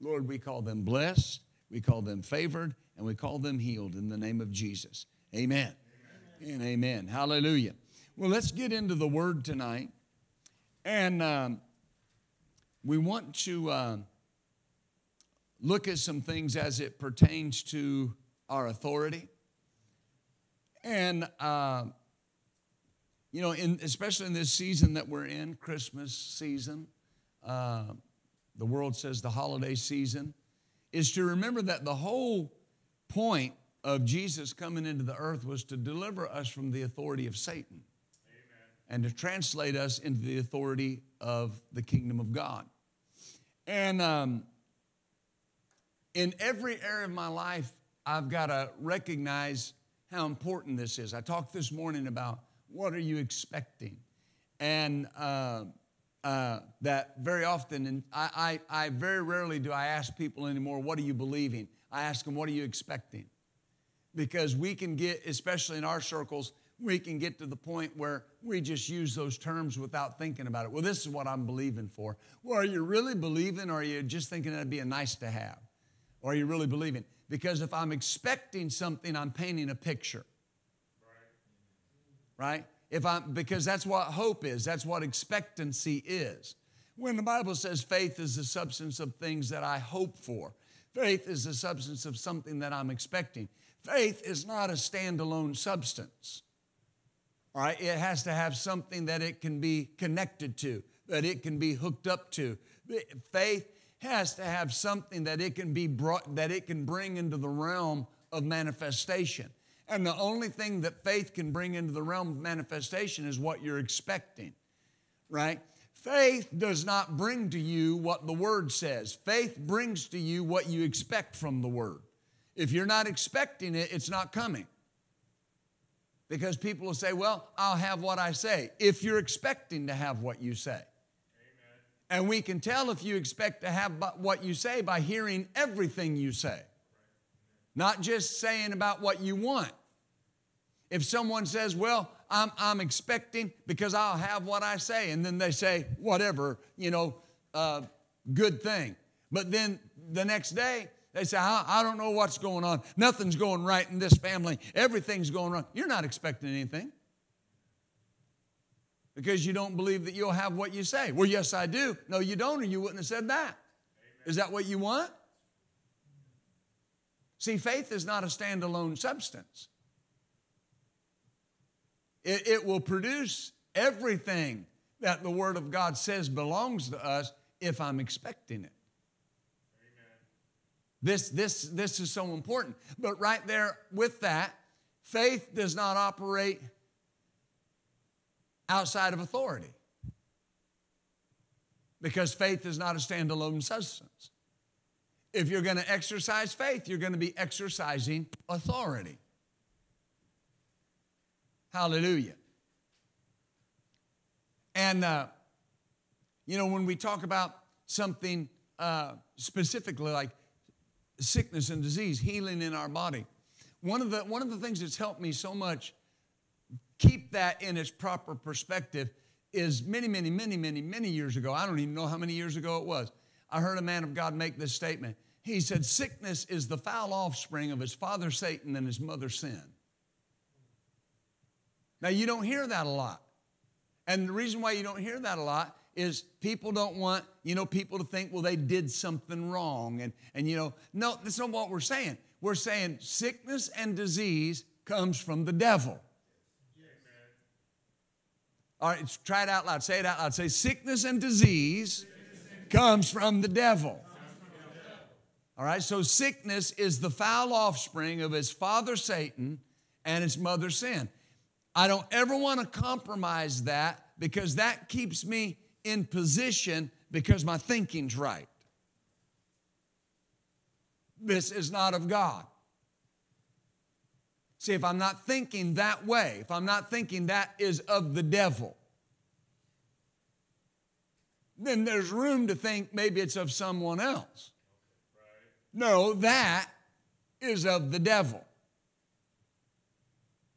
Lord, we call them blessed, we call them favored, and we call them healed in the name of Jesus. Amen. amen. And amen. Hallelujah. Well, let's get into the word tonight. And um, we want to uh, look at some things as it pertains to our authority. And, uh, you know, in, especially in this season that we're in, Christmas season, uh, the world says the holiday season, is to remember that the whole point of Jesus coming into the earth was to deliver us from the authority of Satan Amen. and to translate us into the authority of the kingdom of God. And um, in every area of my life, I've got to recognize how important this is. I talked this morning about what are you expecting? And uh, uh, that very often, and I, I, I very rarely do I ask people anymore, what are you believing? I ask them, what are you expecting? Because we can get, especially in our circles, we can get to the point where we just use those terms without thinking about it. Well, this is what I'm believing for. Well, are you really believing or are you just thinking that'd be a nice to have? Or are you really believing? Because if I'm expecting something, I'm painting a picture. Right? If I because that's what hope is, that's what expectancy is. When the Bible says faith is the substance of things that I hope for, faith is the substance of something that I'm expecting. Faith is not a standalone substance. All right, it has to have something that it can be connected to, that it can be hooked up to. Faith has to have something that it can be brought, that it can bring into the realm of manifestation. And the only thing that faith can bring into the realm of manifestation is what you're expecting, right? Faith does not bring to you what the Word says. Faith brings to you what you expect from the Word. If you're not expecting it, it's not coming. Because people will say, Well, I'll have what I say, if you're expecting to have what you say. Amen. And we can tell if you expect to have what you say by hearing everything you say, not just saying about what you want. If someone says, Well, I'm, I'm expecting because I'll have what I say, and then they say, Whatever, you know, uh, good thing. But then the next day, they say, I, I don't know what's going on. Nothing's going right in this family. Everything's going wrong. You're not expecting anything because you don't believe that you'll have what you say. Well, yes, I do. No, you don't, or you wouldn't have said that. Amen. Is that what you want? See, faith is not a standalone substance. It, it will produce everything that the Word of God says belongs to us if I'm expecting it. Amen. This, this, this is so important. But right there with that, faith does not operate outside of authority because faith is not a standalone substance. If you're going to exercise faith, you're going to be exercising authority. Hallelujah. And, uh, you know, when we talk about something uh, specifically like sickness and disease, healing in our body, one of, the, one of the things that's helped me so much keep that in its proper perspective is many, many, many, many, many years ago. I don't even know how many years ago it was. I heard a man of God make this statement. He said, Sickness is the foul offspring of his father Satan and his mother sin. Now, you don't hear that a lot. And the reason why you don't hear that a lot is people don't want, you know, people to think, well, they did something wrong. And, and you know, no, that's not what we're saying. We're saying sickness and disease comes from the devil. All right, try it out loud. Say it out loud. Say, sickness and disease, comes, from comes from the devil. All right, so sickness is the foul offspring of his father Satan and his mother sin. I don't ever want to compromise that because that keeps me in position because my thinking's right. This is not of God. See, if I'm not thinking that way, if I'm not thinking that is of the devil, then there's room to think maybe it's of someone else. No, that is of the devil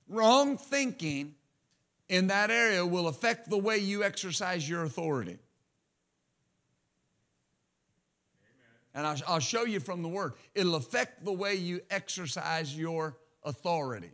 wrong thinking in that area will affect the way you exercise your authority. And I'll, show you from the word. It'll affect the way you exercise your authority.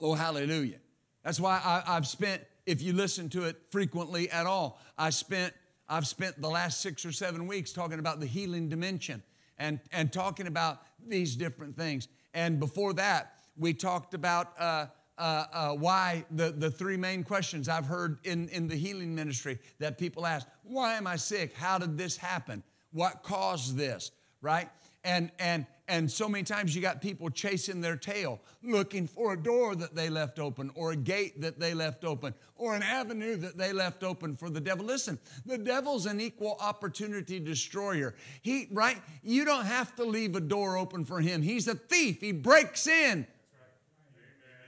Oh, hallelujah. That's why I, have spent, if you listen to it frequently at all, I spent, I've spent the last six or seven weeks talking about the healing dimension and, and talking about these different things. And before that, we talked about uh, uh, uh, why the, the three main questions I've heard in, in the healing ministry that people ask Why am I sick? How did this happen? What caused this? Right? And, and, and so many times you got people chasing their tail, looking for a door that they left open, or a gate that they left open, or an avenue that they left open for the devil. Listen, the devil's an equal opportunity destroyer. He, right? You don't have to leave a door open for him. He's a thief, he breaks in.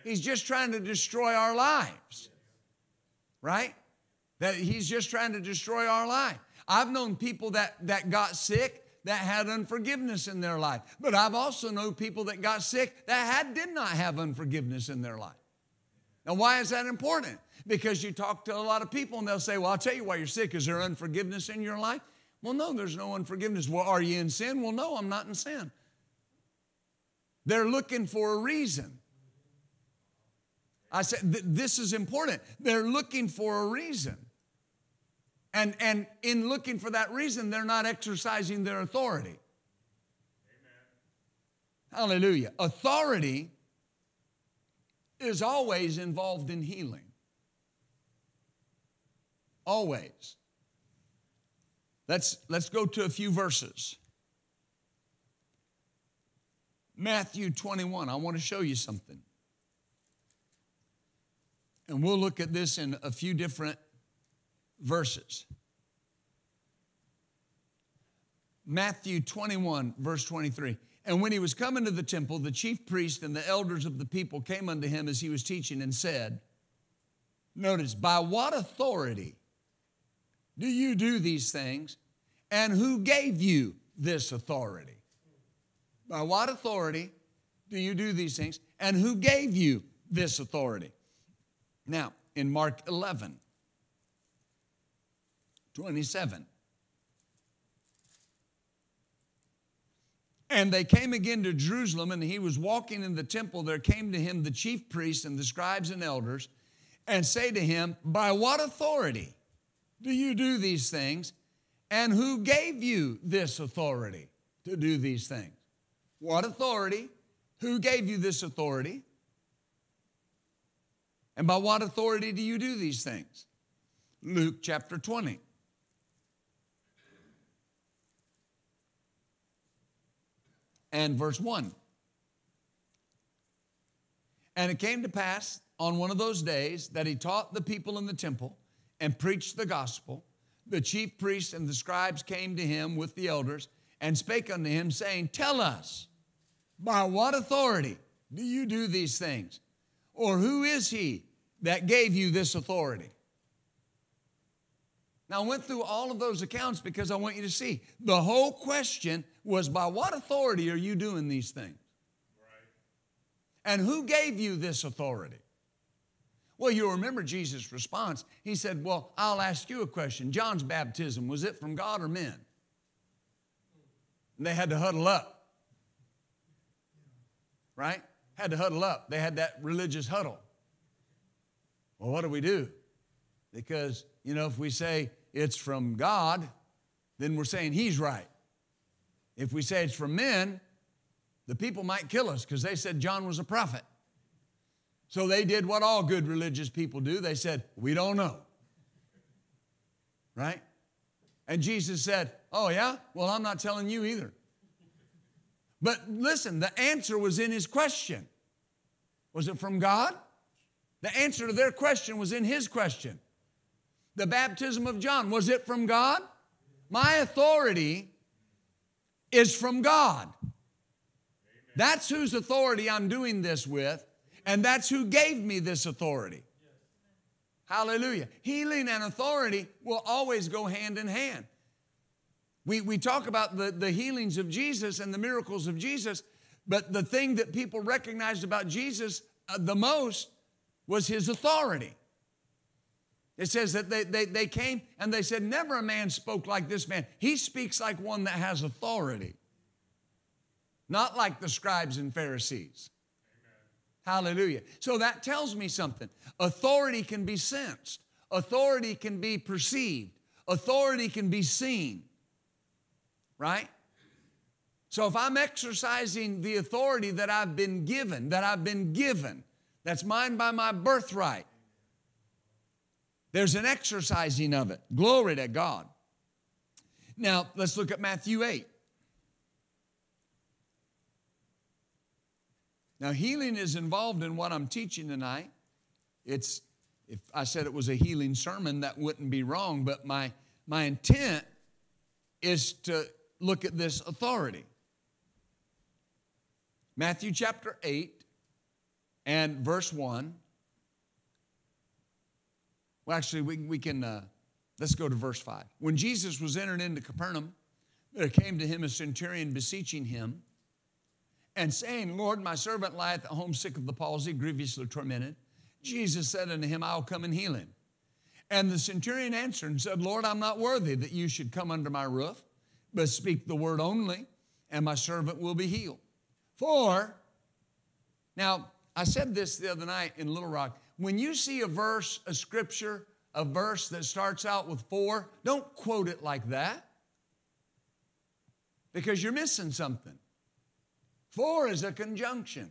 He's just trying to destroy our lives, right? That he's just trying to destroy our life. I've known people that, that got sick that had unforgiveness in their life. But I've also known people that got sick that had, did not have unforgiveness in their life. Now, why is that important? Because you talk to a lot of people and they'll say, Well, I'll tell you why you're sick. Is there unforgiveness in your life? Well, no, there's no unforgiveness. Well, are you in sin? Well, no, I'm not in sin. They're looking for a reason. I said, This is important. They're looking for a reason. And, and in looking for that reason, they're not exercising their authority. Amen. Hallelujah. Authority is always involved in healing. Always. Let's, let's go to a few verses. Matthew 21, I want to show you something. And we'll look at this in a few different verses. Matthew 21, verse 23. And when he was coming to the temple, the chief priest and the elders of the people came unto him as he was teaching and said, Notice, by what authority do you do these things? And who gave you this authority? By what authority do you do these things? And who gave you this authority? Now, in Mark 11, 27. And they came again to Jerusalem, and he was walking in the temple. There came to him the chief priests and the scribes and elders, and say to him, By what authority do you do these things? And who gave you this authority to do these things? What authority? Who gave you this authority? And by what authority do you do these things? Luke chapter 20. and verse 1. And it came to pass on one of those days that he taught the people in the temple and preached the gospel. The chief priests and the scribes came to him with the elders and spake unto him, saying, Tell us, by what authority do you do these things? Or who is he that gave you this authority? Now, I went through all of those accounts because I want you to see the whole question was by what authority are you doing these things? Right. And who gave you this authority? Well, you remember Jesus' response. He said, Well, I'll ask you a question. John's baptism, was it from God or men? And they had to huddle up, right? Had to huddle up. They had that religious huddle. Well, what do we do? Because, you know, if we say it's from God, then we're saying He's right. If we say it's from men, the people might kill us because they said John was a prophet. So they did what all good religious people do they said, We don't know. Right? And Jesus said, Oh, yeah? Well, I'm not telling you either. But listen, the answer was in his question. Was it from God? The answer to their question was in his question the baptism of John, was it from God? My authority is from God. That's whose authority I'm doing this with, and that's who gave me this authority. Hallelujah. Healing and authority will always go hand in hand. We, we talk about the, the healings of Jesus and the miracles of Jesus, but the thing that people recognized about Jesus uh, the most was his authority. It says that they, they, they came and they said, Never a man spoke like this man. He speaks like one that has authority, not like the scribes and Pharisees. Amen. Hallelujah. So that tells me something. Authority can be sensed, authority can be perceived, authority can be seen, right? So if I'm exercising the authority that I've been given, that I've been given, that's mine by my birthright there's an exercising of it. Glory to God. Now, let's look at Matthew 8. Now, healing is involved in what I'm teaching tonight. It's, if I said it was a healing sermon, that wouldn't be wrong, but my, my intent is to look at this authority. Matthew chapter 8 and verse 1. Well, actually, we, we can, uh, let's go to verse 5. When Jesus was entered into Capernaum, there came to him a centurion beseeching him and saying, Lord, my servant lieth at home sick of the palsy, grievously tormented. Jesus said unto him, I'll come and heal him. And the centurion answered and said, Lord, I'm not worthy that you should come under my roof, but speak the word only, and my servant will be healed. For, now, I said this the other night in Little Rock. When you see a verse, a scripture, a verse that starts out with four, don't quote it like that because you're missing something. Four is a conjunction.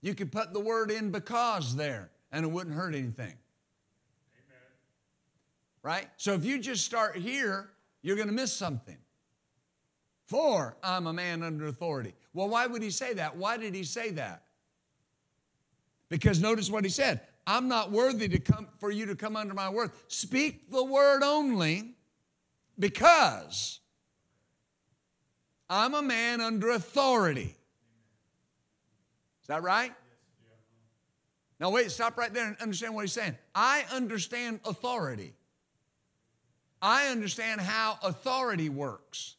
You could put the word in because there and it wouldn't hurt anything. Amen. Right? So if you just start here, you're going to miss something. Four, I'm a man under authority. Well, why would he say that? Why did he say that? Because notice what he said I'm not worthy to come, for you to come under my word. Speak the word only because I'm a man under authority. Is that right? Now, wait, stop right there and understand what he's saying. I understand authority. I understand how authority works.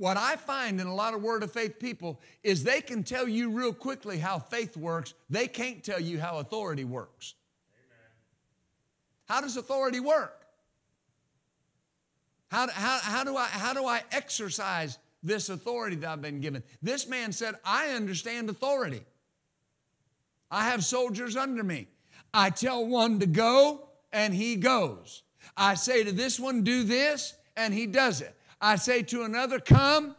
What I find in a lot of Word of Faith people is they can tell you real quickly how faith works, they can't tell you how authority works. Amen. How does authority work? How, how, how, do I, how do I exercise this authority that I've been given? This man said, I understand authority. I have soldiers under me. I tell one to go, and he goes. I say to this one, do this, and he does it. I say to another, Come,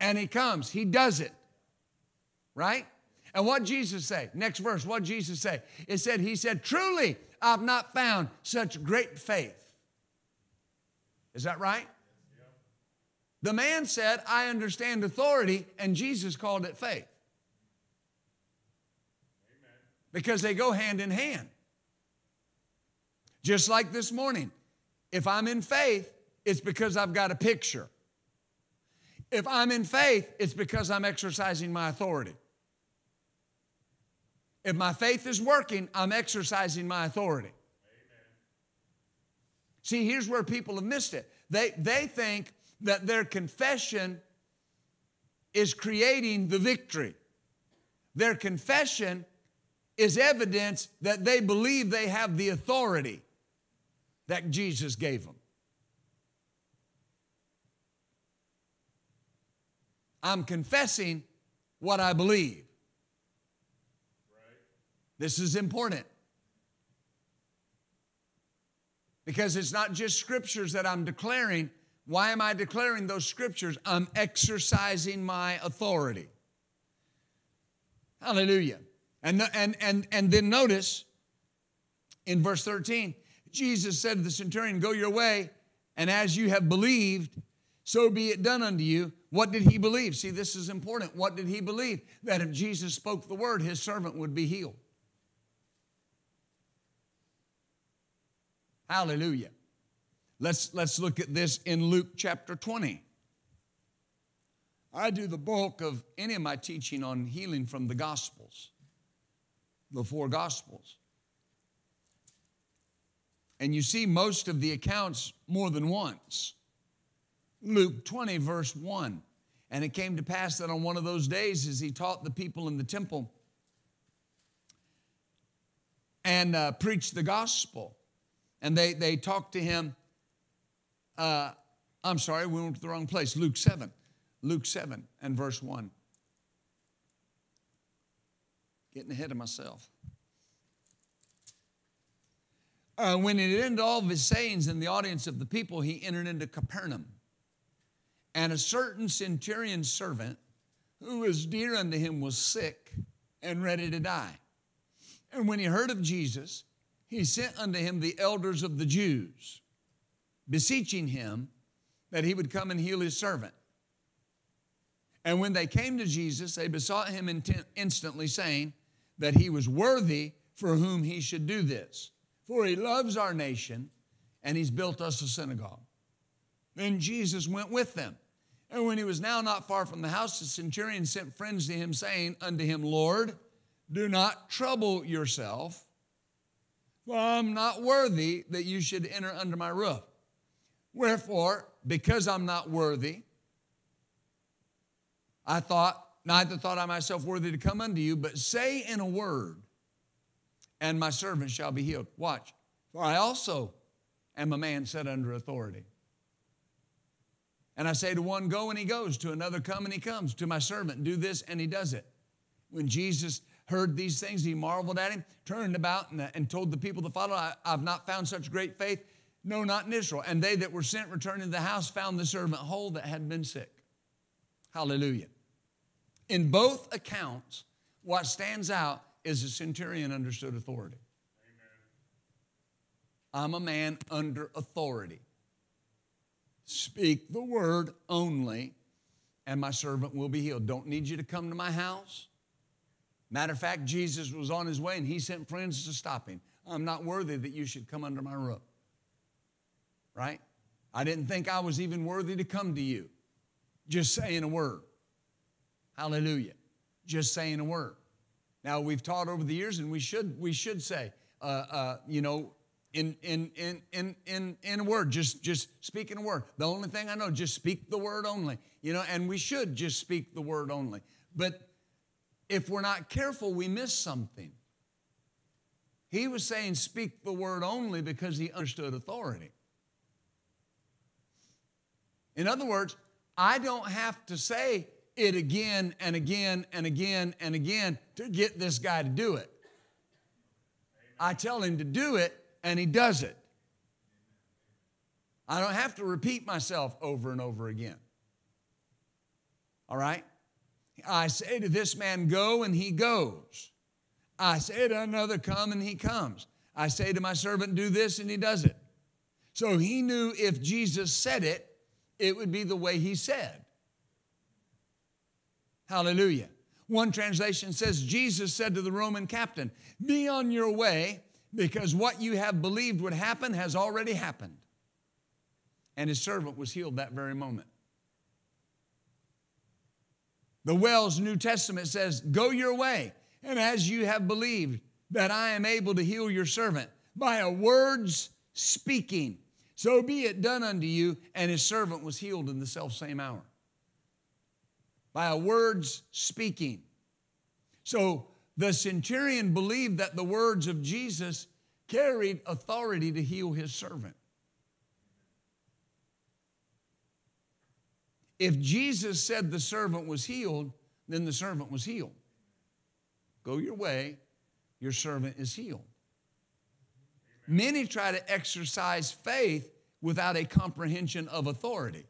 and he comes. He does it. Right? And what Jesus say? Next verse, what Jesus say? It said, He said, Truly, I've not found such great faith. Is that right? The man said, I understand authority, and Jesus called it faith. Amen. Because they go hand in hand. Just like this morning, if I'm in faith, it's because I've got a picture. If I'm in faith, it's because I'm exercising my authority. If my faith is working, I'm exercising my authority. Amen. See, here's where people have missed it. They, they think that their confession is creating the victory. Their confession is evidence that they believe they have the authority that Jesus gave them. I'm confessing what I believe. This is important. Because it's not just scriptures that I'm declaring. Why am I declaring those scriptures? I'm exercising my authority. Hallelujah. And, the, and, and, and then notice in verse 13, Jesus said to the centurion, Go your way, and as you have believed, so be it done unto you. What did he believe? See, this is important. What did he believe? That if Jesus spoke the word, his servant would be healed. Hallelujah. Let's, let's look at this in Luke chapter 20. I do the bulk of any of my teaching on healing from the Gospels, the four Gospels. And you see most of the accounts more than once. Luke 20, verse 1. And it came to pass that on one of those days, as he taught the people in the temple and uh, preached the gospel, and they, they talked to him. Uh, I'm sorry, we went to the wrong place. Luke 7. Luke 7 and verse 1. Getting ahead of myself. Uh, when it ended all of his sayings in the audience of the people, he entered into Capernaum. And a certain centurion's servant, who was dear unto him, was sick and ready to die. And when he heard of Jesus, he sent unto him the elders of the Jews, beseeching him that he would come and heal his servant. And when they came to Jesus, they besought him intent, instantly, saying that he was worthy for whom he should do this. For he loves our nation and he's built us a synagogue. Then Jesus went with them. And when he was now not far from the house, the centurion sent friends to him, saying unto him, Lord, do not trouble yourself, for I'm not worthy that you should enter under my roof. Wherefore, because I'm not worthy, I thought, neither thought I myself worthy to come unto you, but say in a word, and my servant shall be healed. Watch. For I also am a man set under authority and I say to one, go and he goes, to another, come and he comes, to my servant, do this and he does it. When Jesus heard these things, he marveled at him, turned about and, and told the people to follow, I, I've not found such great faith, no, not in Israel. And they that were sent returning to the house found the servant whole that had been sick. Hallelujah. In both accounts, what stands out is the centurion understood authority. Amen. I'm a man under authority. Speak the word only, and my servant will be healed. Don't need you to come to my house. Matter of fact, Jesus was on his way and he sent friends to stop him. I'm not worthy that you should come under my roof. Right? I didn't think I was even worthy to come to you. Just saying a word. Hallelujah. Just saying a word. Now, we've taught over the years, and we should, we should say, uh, uh, you know, in in in in in in word just just speaking a word the only thing i know just speak the word only you know and we should just speak the word only but if we're not careful we miss something he was saying speak the word only because he understood authority in other words i don't have to say it again and again and again and again to get this guy to do it i tell him to do it and He does it. I don't have to repeat myself over and over again. All right? I say to this man, Go, and he goes. I say to another, Come, and he comes. I say to my servant, Do this, and he does it. So he knew if Jesus said it, it would be the way he said. Hallelujah. One translation says, Jesus said to the Roman captain, Be on your way, because what you have believed would happen has already happened. And his servant was healed that very moment. The Wells New Testament says, Go your way, and as you have believed that I am able to heal your servant by a word's speaking, so be it done unto you. And his servant was healed in the self same hour by a word's speaking. So the centurion believed that the words of Jesus carried authority to heal his servant. If Jesus said the servant was healed, then the servant was healed. Go your way, your servant is healed. Many try to exercise faith without a comprehension of authority.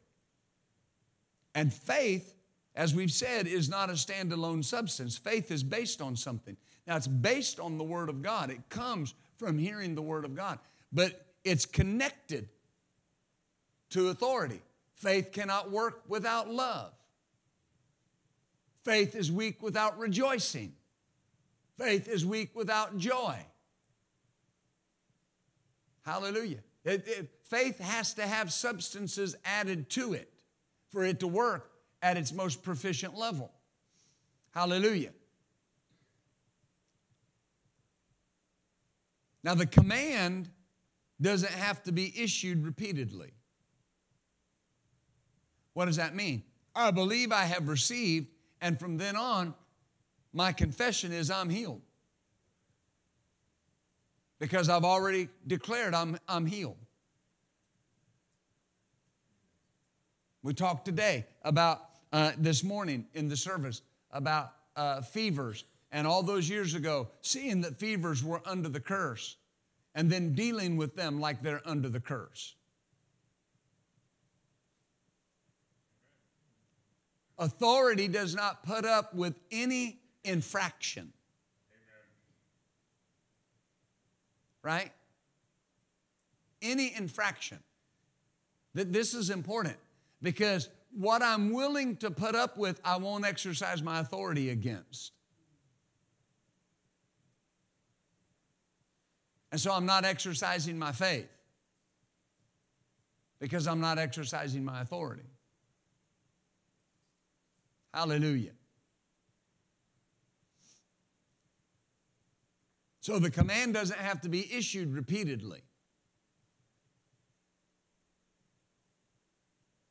And faith as we've said, is not a standalone substance. Faith is based on something. Now, it's based on the Word of God, it comes from hearing the Word of God, but it's connected to authority. Faith cannot work without love. Faith is weak without rejoicing. Faith is weak without joy. Hallelujah. It, it, faith has to have substances added to it for it to work at its most proficient level. Hallelujah. Now, the command doesn't have to be issued repeatedly. What does that mean? I believe I have received, and from then on, my confession is I'm healed. Because I've already declared I'm, I'm healed. We talked today about uh, this morning in the service about uh, fevers and all those years ago, seeing that fevers were under the curse and then dealing with them like they're under the curse. Authority does not put up with any infraction. Right? Any infraction. That this is important because what I'm willing to put up with, I won't exercise my authority against. And so I'm not exercising my faith because I'm not exercising my authority. Hallelujah. So the command doesn't have to be issued repeatedly.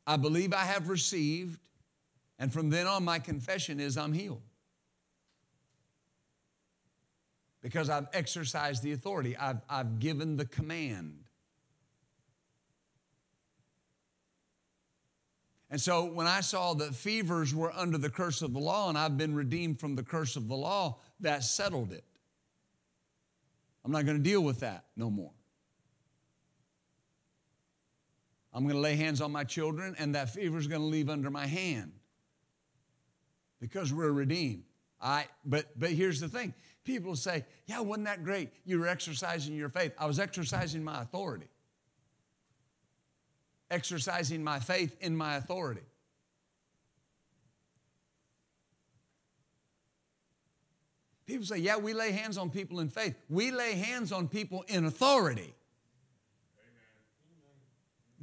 I believe I have received, and from then on, my confession is I'm healed. Because I've exercised the authority, I've, I've given the command. And so when I saw that fevers were under the curse of the law and I've been redeemed from the curse of the law, that settled it. I'm not going to deal with that no more. I'm going to lay hands on my children, and that fever is going to leave under my hand because we're redeemed. I, but, but here's the thing people say, Yeah, wasn't that great? You were exercising your faith. I was exercising my authority, exercising my faith in my authority. People say, Yeah, we lay hands on people in faith. We lay hands on people in authority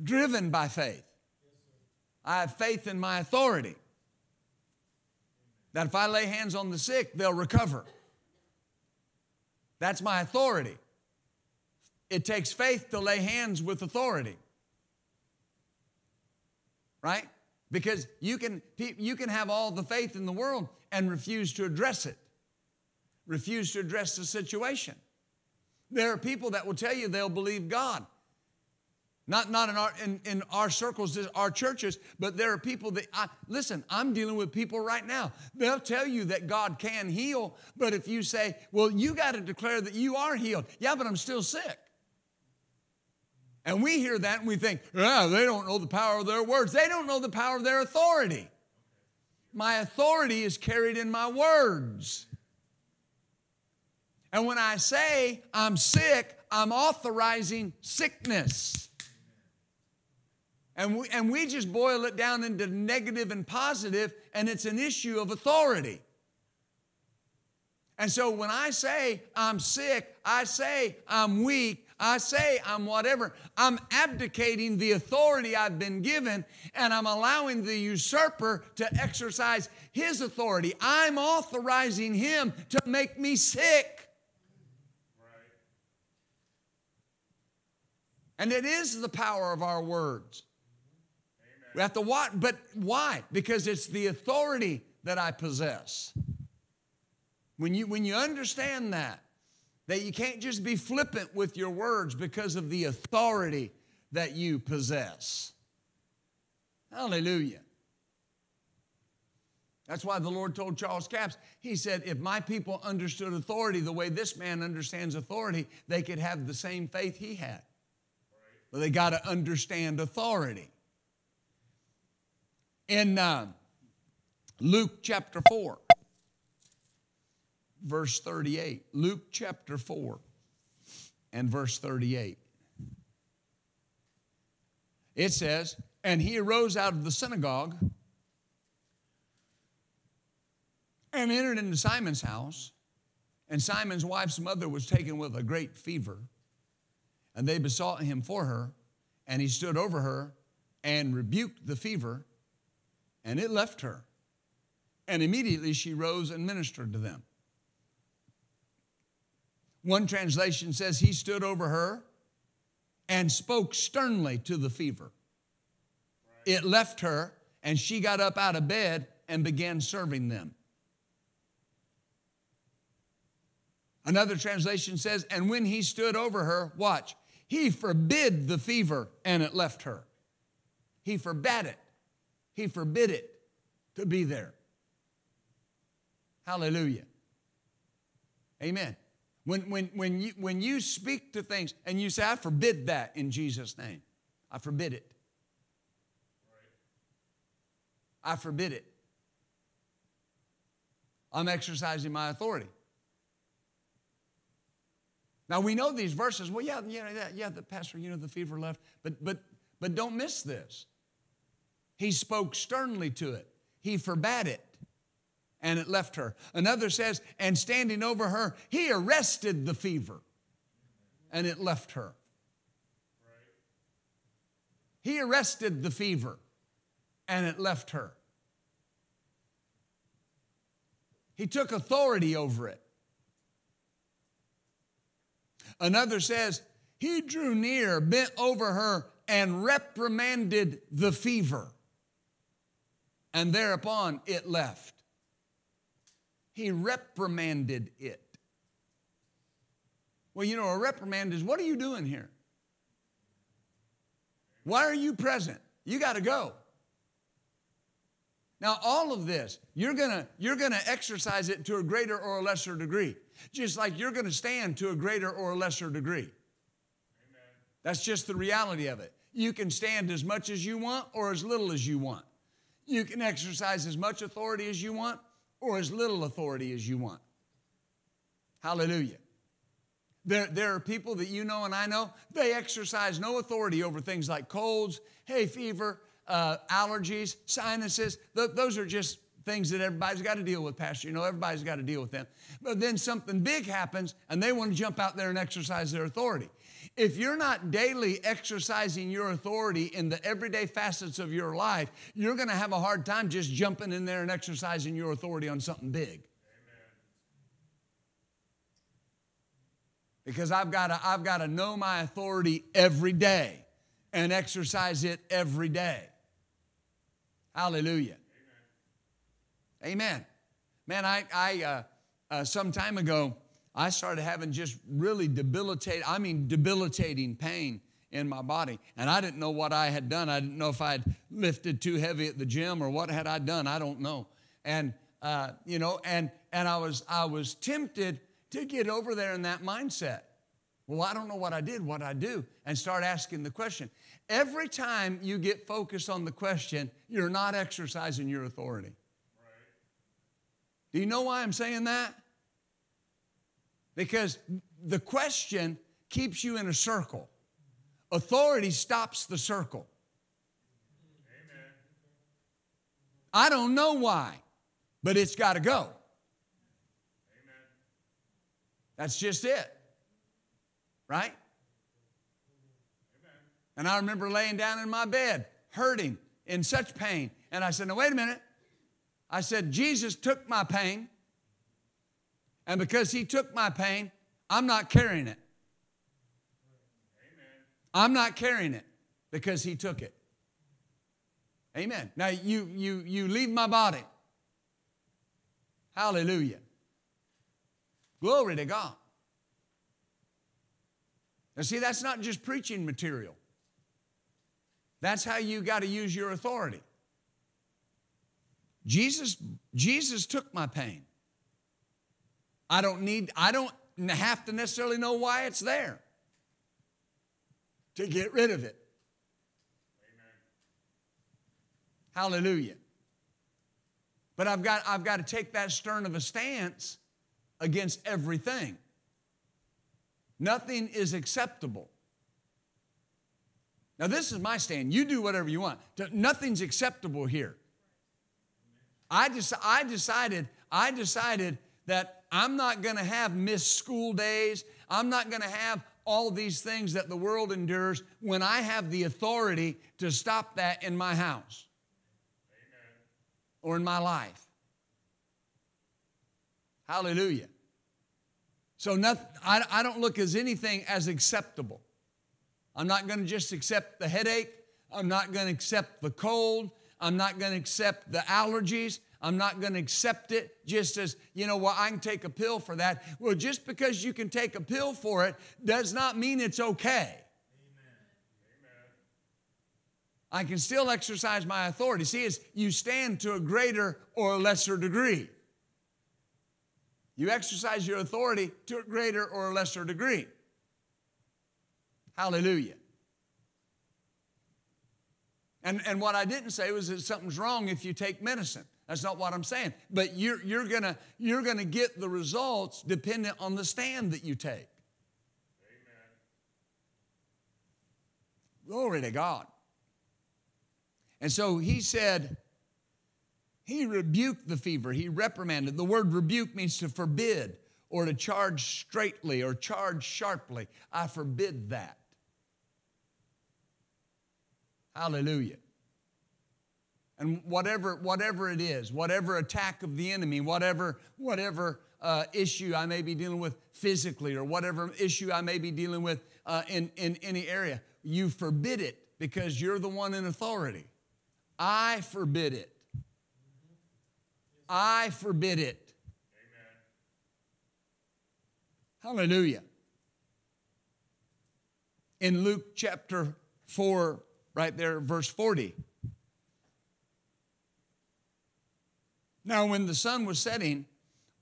driven by faith. I have faith in my authority that if I lay hands on the sick, they'll recover. That's my authority. It takes faith to lay hands with authority. Right? Because you can, you can have all the faith in the world and refuse to address it, refuse to address the situation. There are people that will tell you they'll believe God, not, not in, our, in, in our circles, our churches, but there are people that, I, listen, I'm dealing with people right now. They'll tell you that God can heal, but if you say, well, you got to declare that you are healed. Yeah, but I'm still sick. And we hear that and we think, yeah, they don't know the power of their words. They don't know the power of their authority. My authority is carried in my words. And when I say I'm sick, I'm authorizing sickness. And we, and we just boil it down into negative and positive, and it's an issue of authority. And so when I say I'm sick, I say I'm weak, I say I'm whatever, I'm abdicating the authority I've been given and I'm allowing the usurper to exercise his authority. I'm authorizing him to make me sick. And it is the power of our words. At the what? But why? Because it's the authority that I possess. When you, when you understand that, that you can't just be flippant with your words because of the authority that you possess. Hallelujah. That's why the Lord told Charles Capps, he said, if my people understood authority the way this man understands authority, they could have the same faith he had. But they got to understand authority in uh, Luke chapter 4, verse 38. Luke chapter 4 and verse 38. It says, And he arose out of the synagogue and entered into Simon's house. And Simon's wife's mother was taken with a great fever. And they besought him for her. And he stood over her and rebuked the fever and it left her. And immediately she rose and ministered to them. One translation says he stood over her and spoke sternly to the fever. It left her, and she got up out of bed and began serving them. Another translation says, and when he stood over her, watch, he forbid the fever and it left her. He forbade it. He forbid it to be there. Hallelujah. Amen. When, when, when, you, when you speak to things and you say, I forbid that in Jesus' name, I forbid it. I forbid it. I'm exercising my authority. Now we know these verses. Well, yeah, yeah, yeah, the pastor, you know, the fever left, but but but don't miss this. He spoke sternly to it, he forbade it, and it left her. Another says, and standing over her, he arrested the fever, and it left her. He arrested the fever, and it left her. He took authority over it. Another says, He drew near, bent over her, and reprimanded the fever and thereupon it left. He reprimanded it. Well, you know, a reprimand is what are you doing here? Why are you present? You got to go. Now, all of this, you're gonna, you're gonna exercise it to a greater or a lesser degree, just like you're gonna stand to a greater or a lesser degree. Amen. That's just the reality of it. You can stand as much as you want or as little as you want. You can exercise as much authority as you want or as little authority as you want. Hallelujah. There, there are people that you know and I know, they exercise no authority over things like colds, hay fever, uh, allergies, sinuses. Th- those are just things that everybody's got to deal with, Pastor. You know, everybody's got to deal with them. But then something big happens and they want to jump out there and exercise their authority. If you're not daily exercising your authority in the everyday facets of your life, you're going to have a hard time just jumping in there and exercising your authority on something big. because I've got to I've got to know my authority every day and exercise it every day. Hallelujah. Amen. Amen. Man, I I uh, uh, some time ago I started having just really debilitating, I mean, debilitating pain in my body. And I didn't know what I had done. I didn't know if I had lifted too heavy at the gym or what had I done. I don't know. And, uh, you know, and, and I, was, I was tempted to get over there in that mindset. Well, I don't know what I did, what I do, and start asking the question. Every time you get focused on the question, you're not exercising your authority. Right. Do you know why I'm saying that? because the question keeps you in a circle. Authority stops the circle. Amen. I don't know why, but it's got to go. Amen. That's just it, right? Amen. And I remember laying down in my bed, hurting, in such pain. And I said, "No, wait a minute. I said, Jesus took my pain and because He took my pain, I'm not carrying it. Amen. I'm not carrying it because He took it. Amen. Now you you you leave my body. Hallelujah. Glory to God. Now see, that's not just preaching material. That's how you got to use your authority. Jesus, Jesus took my pain. I don't need, I don't have to necessarily know why it's there to get rid of it. Amen. Hallelujah. But I've got, I've got to take that stern of a stance against everything. Nothing is acceptable. Now, this is my stand. You do whatever you want. Nothing's acceptable here. I, just, I decided, I decided that I'm not going to have missed school days. I'm not going to have all these things that the world endures when I have the authority to stop that in my house Amen. or in my life. Hallelujah. So nothing, I, I don't look as anything as acceptable. I'm not going to just accept the headache. I'm not going to accept the cold. I'm not going to accept the allergies. I'm not going to accept it just as, you know, well, I can take a pill for that. Well, just because you can take a pill for it does not mean it's okay. I can still exercise my authority. See, it's you stand to a greater or a lesser degree. You exercise your authority to a greater or a lesser degree. Hallelujah. And, and what I didn't say was that something's wrong if you take medicine. That's not what I'm saying. But you're, you're going you're gonna get the results dependent on the stand that you take. Amen. Glory to God. And so he said, he rebuked the fever, he reprimanded. The word rebuke means to forbid or to charge straightly or charge sharply. I forbid that. Hallelujah. And whatever, whatever it is, whatever attack of the enemy, whatever, whatever uh, issue I may be dealing with physically, or whatever issue I may be dealing with uh, in, in any area, you forbid it because you're the one in authority. I forbid it. I forbid it. Amen. Hallelujah. In Luke chapter 4, right there, verse 40. Now, when the sun was setting,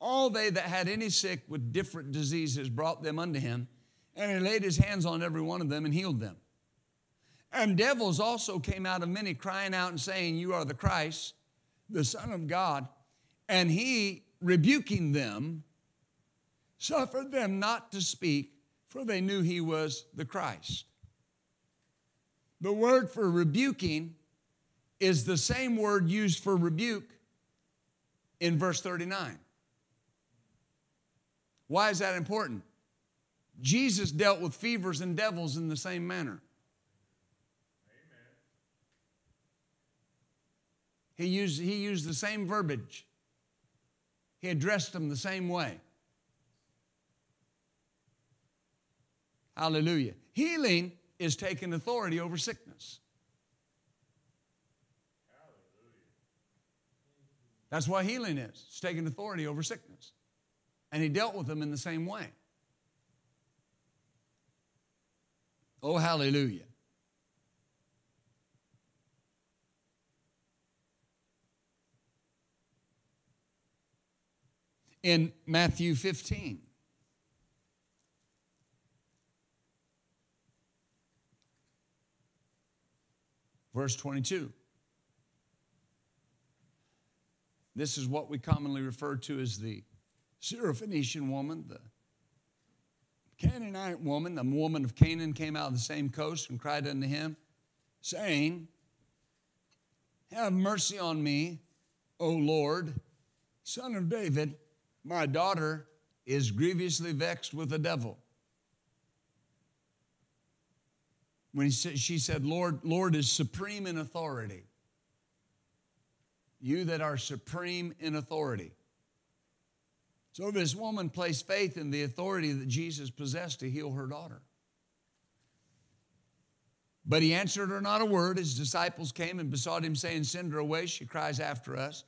all they that had any sick with different diseases brought them unto him, and he laid his hands on every one of them and healed them. And devils also came out of many, crying out and saying, You are the Christ, the Son of God. And he, rebuking them, suffered them not to speak, for they knew he was the Christ. The word for rebuking is the same word used for rebuke in verse 39. Why is that important? Jesus dealt with fevers and devils in the same manner. He used, he used the same verbiage. He addressed them the same way. Hallelujah. Healing is taking authority over sickness. That's what healing is. It's taking authority over sickness. And he dealt with them in the same way. Oh, hallelujah. In Matthew 15, verse 22. This is what we commonly refer to as the Syrophoenician woman, the Canaanite woman, the woman of Canaan came out of the same coast and cried unto him, saying, Have mercy on me, O Lord, son of David, my daughter is grievously vexed with the devil. When he said, she said, Lord, Lord is supreme in authority you that are supreme in authority. So this woman placed faith in the authority that Jesus possessed to heal her daughter. But he answered her not a word. His disciples came and besought him, saying, Send her away. She cries after us.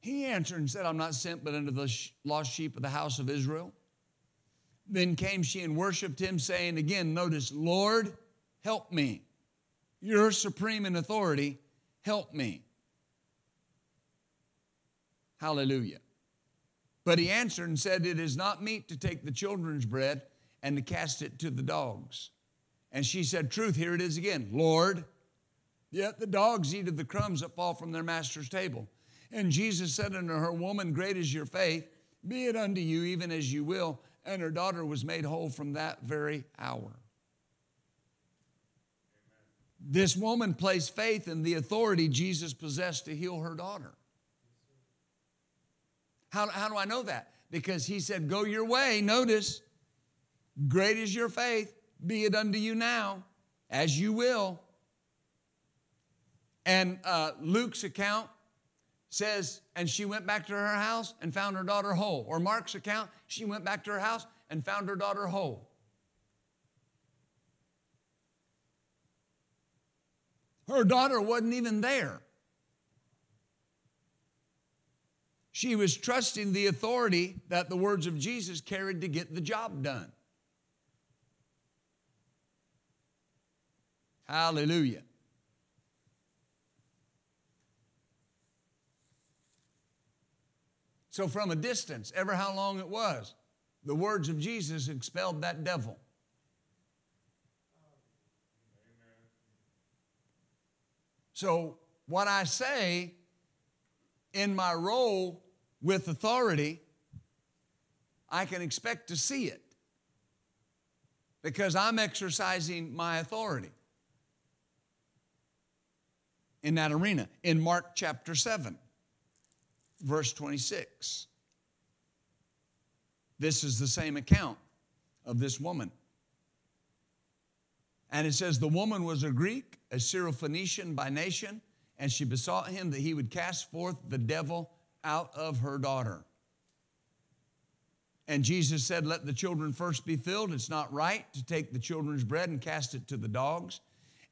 He answered and said, I'm not sent but unto the lost sheep of the house of Israel. Then came she and worshiped him, saying again, Notice, Lord, help me. You're supreme in authority. Help me. Hallelujah. But he answered and said, It is not meet to take the children's bread and to cast it to the dogs. And she said, Truth, here it is again, Lord. Yet the dogs eat of the crumbs that fall from their master's table. And Jesus said unto her, Woman, great is your faith, be it unto you even as you will. And her daughter was made whole from that very hour. This woman placed faith in the authority Jesus possessed to heal her daughter. How, how do I know that? Because he said, Go your way. Notice, great is your faith. Be it unto you now as you will. And uh, Luke's account says, and she went back to her house and found her daughter whole. Or Mark's account, she went back to her house and found her daughter whole. Her daughter wasn't even there. She was trusting the authority that the words of Jesus carried to get the job done. Hallelujah. So, from a distance, ever how long it was, the words of Jesus expelled that devil. So, what I say in my role with authority, I can expect to see it because I'm exercising my authority in that arena in Mark chapter 7, verse 26. This is the same account of this woman. And it says, The woman was a Greek, a Syrophoenician by nation, and she besought him that he would cast forth the devil out of her daughter. And Jesus said, Let the children first be filled. It's not right to take the children's bread and cast it to the dogs.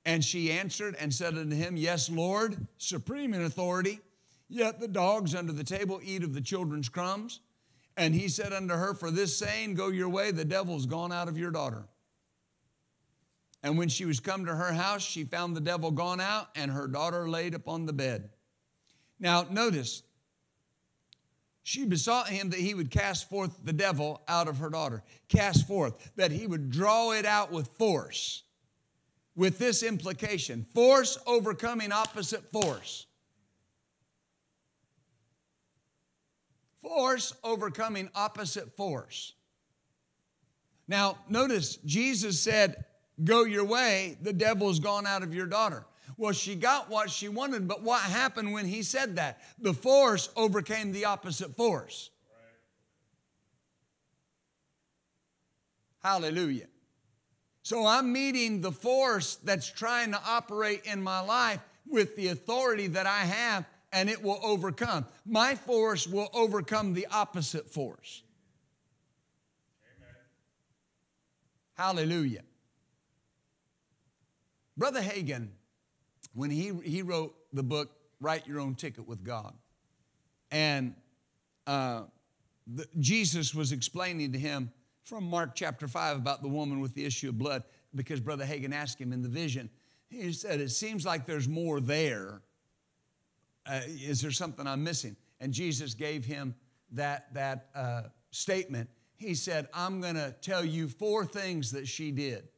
And she answered and said unto him, Yes, Lord, supreme in authority, yet the dogs under the table eat of the children's crumbs. And he said unto her, For this saying, go your way, the devil's gone out of your daughter. And when she was come to her house, she found the devil gone out, and her daughter laid upon the bed. Now, notice, she besought him that he would cast forth the devil out of her daughter. Cast forth, that he would draw it out with force. With this implication force overcoming opposite force. Force overcoming opposite force. Now, notice Jesus said, Go your way, the devil's gone out of your daughter. Well, she got what she wanted, but what happened when he said that? The force overcame the opposite force. Right. Hallelujah. So I'm meeting the force that's trying to operate in my life with the authority that I have, and it will overcome. My force will overcome the opposite force. Amen. Hallelujah. Brother Hagan when he, he wrote the book, Write Your Own Ticket with God. And uh, the, Jesus was explaining to him from Mark chapter 5 about the woman with the issue of blood because Brother Hagan asked him in the vision. He said, It seems like there's more there. Uh, is there something I'm missing? And Jesus gave him that, that uh, statement. He said, I'm going to tell you four things that she did.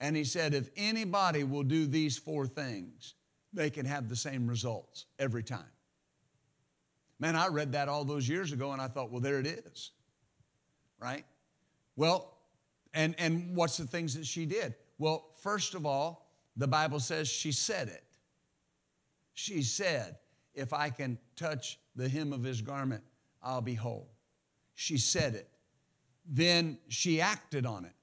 And he said, if anybody will do these four things, they can have the same results every time. Man, I read that all those years ago and I thought, well, there it is. Right? Well, and, and what's the things that she did? Well, first of all, the Bible says she said it. She said, if I can touch the hem of his garment, I'll be whole. She said it. Then she acted on it.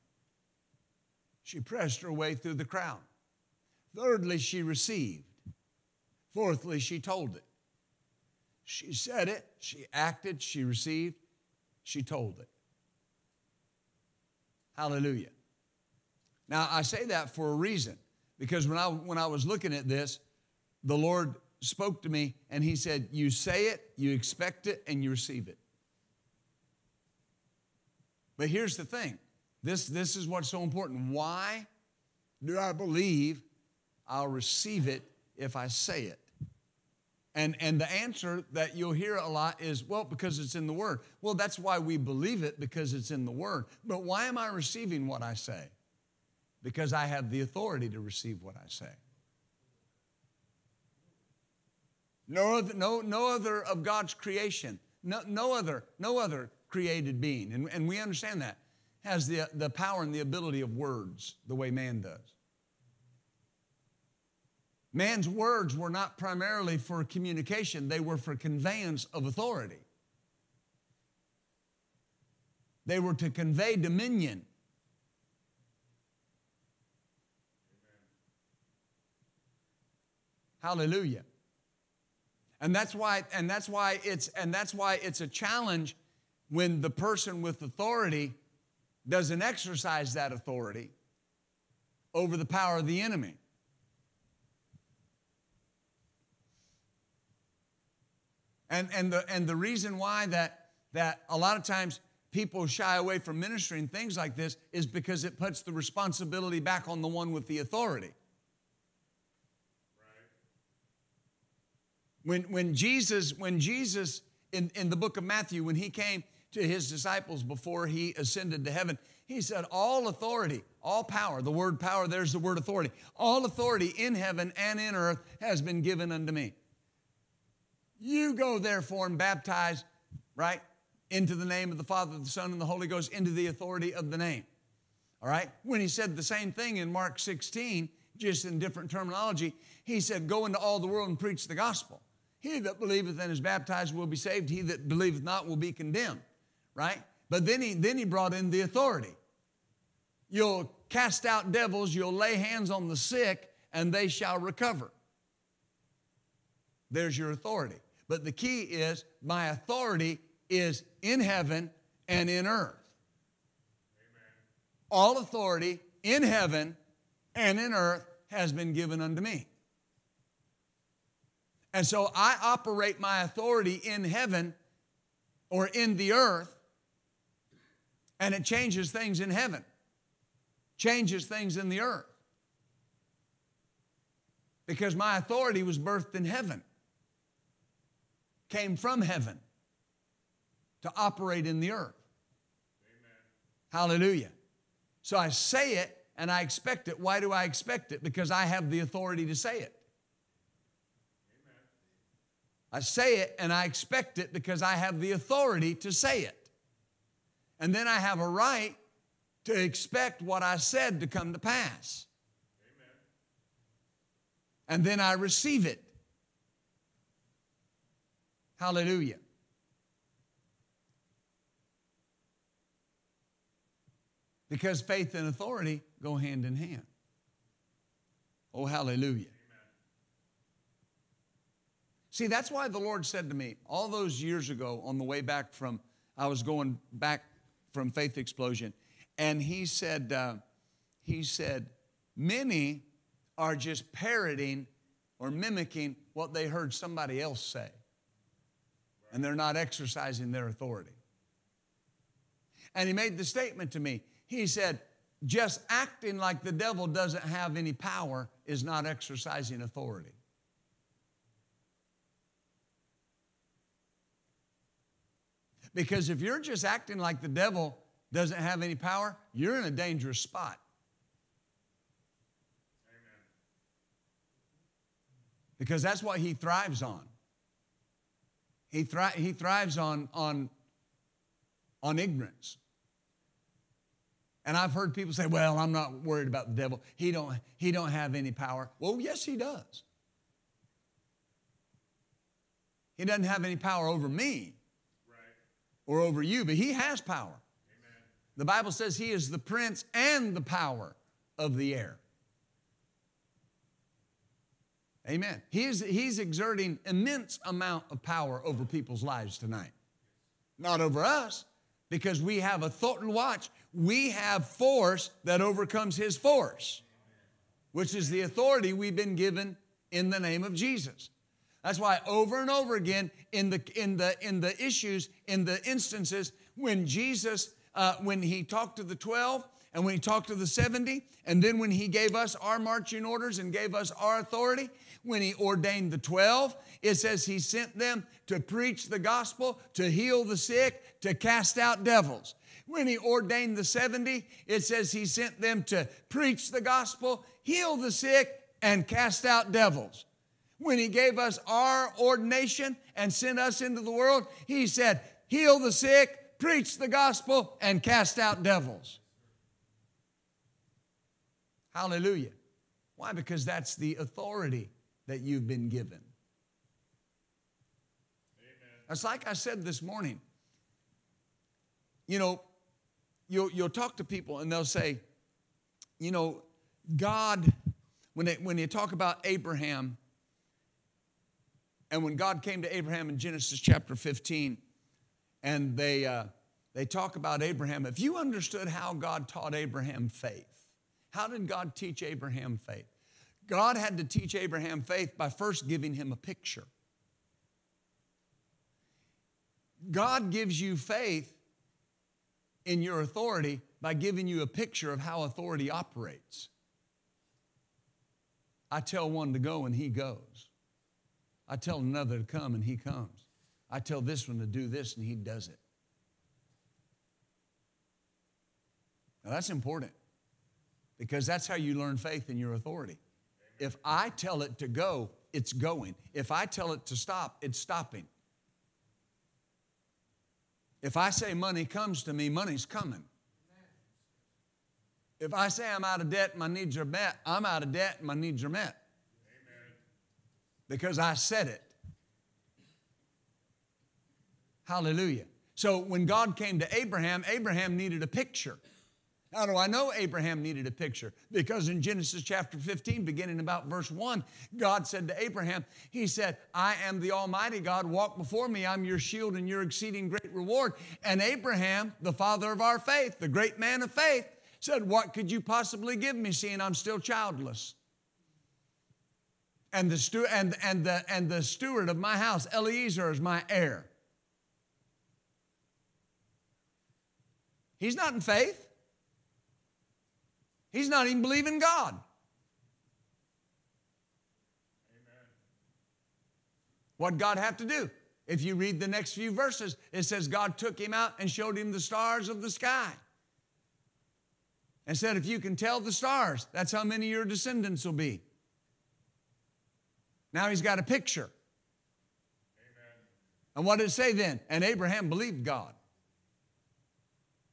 She pressed her way through the crowd. Thirdly, she received. Fourthly, she told it. She said it, she acted, she received, she told it. Hallelujah. Now, I say that for a reason because when I, when I was looking at this, the Lord spoke to me and He said, You say it, you expect it, and you receive it. But here's the thing this, this is what's so important. Why do I believe I'll receive it if I say it? And, and the answer that you'll hear a lot is, well, because it's in the Word. Well, that's why we believe it, because it's in the Word. But why am I receiving what I say? Because I have the authority to receive what I say. No other, no, no other of God's creation, no, no, other, no other created being. And, and we understand that has the, the power and the ability of words the way man does. Man's words were not primarily for communication, they were for conveyance of authority. They were to convey dominion. Hallelujah. And that's why and that's why it's and that's why it's a challenge when the person with authority doesn't exercise that authority over the power of the enemy. And, and, the, and the reason why that, that a lot of times people shy away from ministering things like this is because it puts the responsibility back on the one with the authority. Right. When, when Jesus, when Jesus in, in the book of Matthew, when he came to his disciples before he ascended to heaven. He said, All authority, all power, the word power, there's the word authority, all authority in heaven and in earth has been given unto me. You go therefore and baptize, right, into the name of the Father, the Son, and the Holy Ghost, into the authority of the name. All right? When he said the same thing in Mark 16, just in different terminology, he said, Go into all the world and preach the gospel. He that believeth and is baptized will be saved, he that believeth not will be condemned right? But then he, then he brought in the authority. You'll cast out devils, you'll lay hands on the sick, and they shall recover. There's your authority. But the key is my authority is in heaven and in earth. Amen. All authority in heaven and in earth has been given unto me. And so I operate my authority in heaven or in the earth and it changes things in heaven, changes things in the earth. Because my authority was birthed in heaven, came from heaven to operate in the earth. Amen. Hallelujah. So I say it and I expect it. Why do I expect it? Because I have the authority to say it. Amen. I say it and I expect it because I have the authority to say it. And then I have a right to expect what I said to come to pass. Amen. And then I receive it. Hallelujah. Because faith and authority go hand in hand. Oh, hallelujah. See, that's why the Lord said to me all those years ago on the way back from, I was going back from Faith Explosion, and he said, uh, he said, many are just parroting or mimicking what they heard somebody else say, and they're not exercising their authority. And he made the statement to me. He said, just acting like the devil doesn't have any power is not exercising authority. Because if you're just acting like the devil doesn't have any power, you're in a dangerous spot. Amen. Because that's what he thrives on. He, thri- he thrives on, on, on ignorance. And I've heard people say, well, I'm not worried about the devil. He don't, he don't have any power. Well, yes, he does. He doesn't have any power over me or over you, but He has power. Amen. The Bible says He is the prince and the power of the air. Amen. He's, he's exerting immense amount of power over people's lives tonight. Not over us, because we have a thought and Watch, we have force that overcomes his force, which is the authority we've been given in the name of Jesus. That's why over and over again in the in the in the issues, in the instances when Jesus, uh, when he talked to the twelve and when he talked to the seventy, and then when he gave us our marching orders and gave us our authority, when he ordained the twelve, it says he sent them to preach the gospel, to heal the sick, to cast out devils. When he ordained the 70, it says he sent them to preach the gospel, heal the sick, and cast out devils when He gave us our ordination and sent us into the world, He said, Heal the sick, preach the gospel, and cast out devils. Hallelujah. Why? Because that's the authority that you've been given. Amen. It's like I said this morning. You know, you'll, you'll talk to people and they'll say, you know, God, when they, when they talk about Abraham, and when God came to Abraham in Genesis chapter 15, and they, uh, they talk about Abraham, if you understood how God taught Abraham faith, how did God teach Abraham faith? God had to teach Abraham faith by first giving him a picture. God gives you faith in your authority by giving you a picture of how authority operates. I tell one to go and he goes. I tell another to come and he comes. I tell this one to do this and he does it. Now that's important because that's how you learn faith in your authority. If I tell it to go, it's going. If I tell it to stop, it's stopping. If I say money comes to me, money's coming. If I say I'm out of debt, my needs are met, I'm out of debt, my needs are met because I said it. Hallelujah. So when God came to Abraham, Abraham needed a picture. How do I know Abraham needed a picture? Because in Genesis chapter 15, beginning about verse 1, God said to Abraham, He said, I am the Almighty God, walk before me, I'm your shield and your exceeding great reward. And Abraham, the father of our faith, the great man of faith, said, What could you possibly give me, seeing I'm still childless? and the, stu- and, and, the, and the steward of my house, Eliezer, is my heir. He's not in faith. He's not even believing God. Amen. What God have to do? If you read the next few verses, it says God took him out and showed him the stars of the sky. And said, if you can tell the stars, that's how many your descendants will be. Now he's got a picture. Amen. And what did it say then? And Abraham believed God.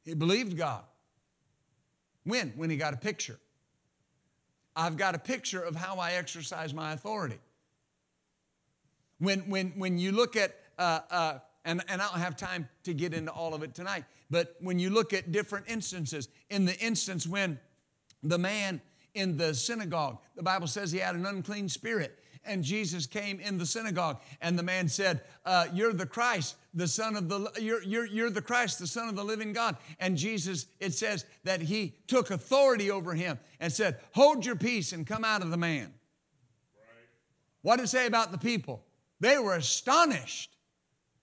He believed God. When? When he got a picture. I've got a picture of how I exercise my authority. When, when, when you look at, uh, uh, and, and I don't have time to get into all of it tonight, but when you look at different instances, in the instance when the man in the synagogue, the Bible says he had an unclean spirit. And Jesus came in the synagogue, and the man said, uh, "You're the Christ, the Son of the you're, you're you're the Christ, the Son of the Living God." And Jesus, it says that he took authority over him and said, "Hold your peace and come out of the man." Right. What did it say about the people? They were astonished.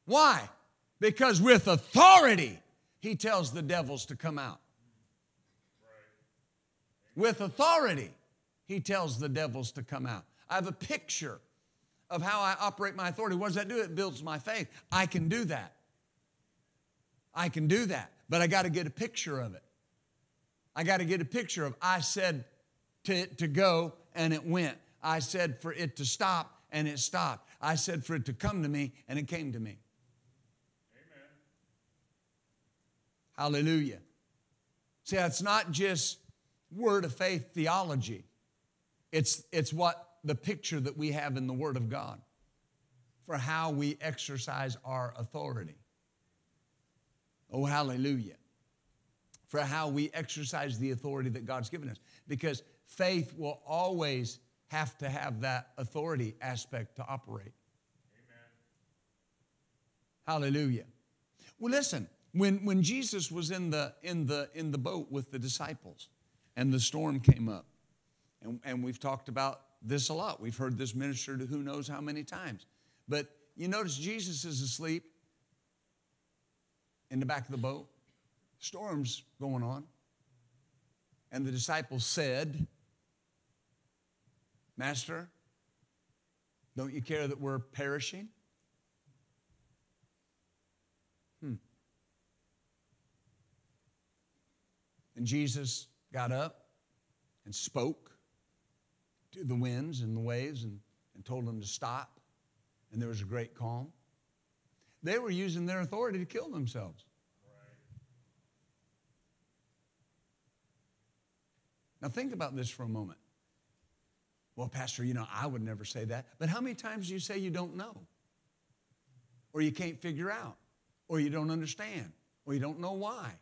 Why? Because with authority, he tells the devils to come out. Right. With authority, he tells the devils to come out. I have a picture of how I operate my authority. What does that do? It builds my faith. I can do that. I can do that, but I got to get a picture of it. I got to get a picture of I said to to go and it went. I said for it to stop and it stopped. I said for it to come to me and it came to me. Amen. Hallelujah. See, it's not just word of faith theology. It's, it's what the picture that we have in the Word of God for how we exercise our authority. Oh, hallelujah. For how we exercise the authority that God's given us. Because faith will always have to have that authority aspect to operate. Amen. Hallelujah. Well, listen, when, when Jesus was in the, in, the, in the boat with the disciples and the storm came up, and, and we've talked about this a lot. We've heard this ministered who knows how many times. But you notice Jesus is asleep in the back of the boat, storms going on. And the disciples said, Master, don't you care that we're perishing? Hmm. And Jesus got up and spoke the winds and the waves and, and told them to stop, and there was a great calm. They were using their authority to kill themselves. Now, think about this for a moment. Well, Pastor, you know, I would never say that. But how many times do you say you don't know? Or you can't figure out? Or you don't understand? Or you don't know why?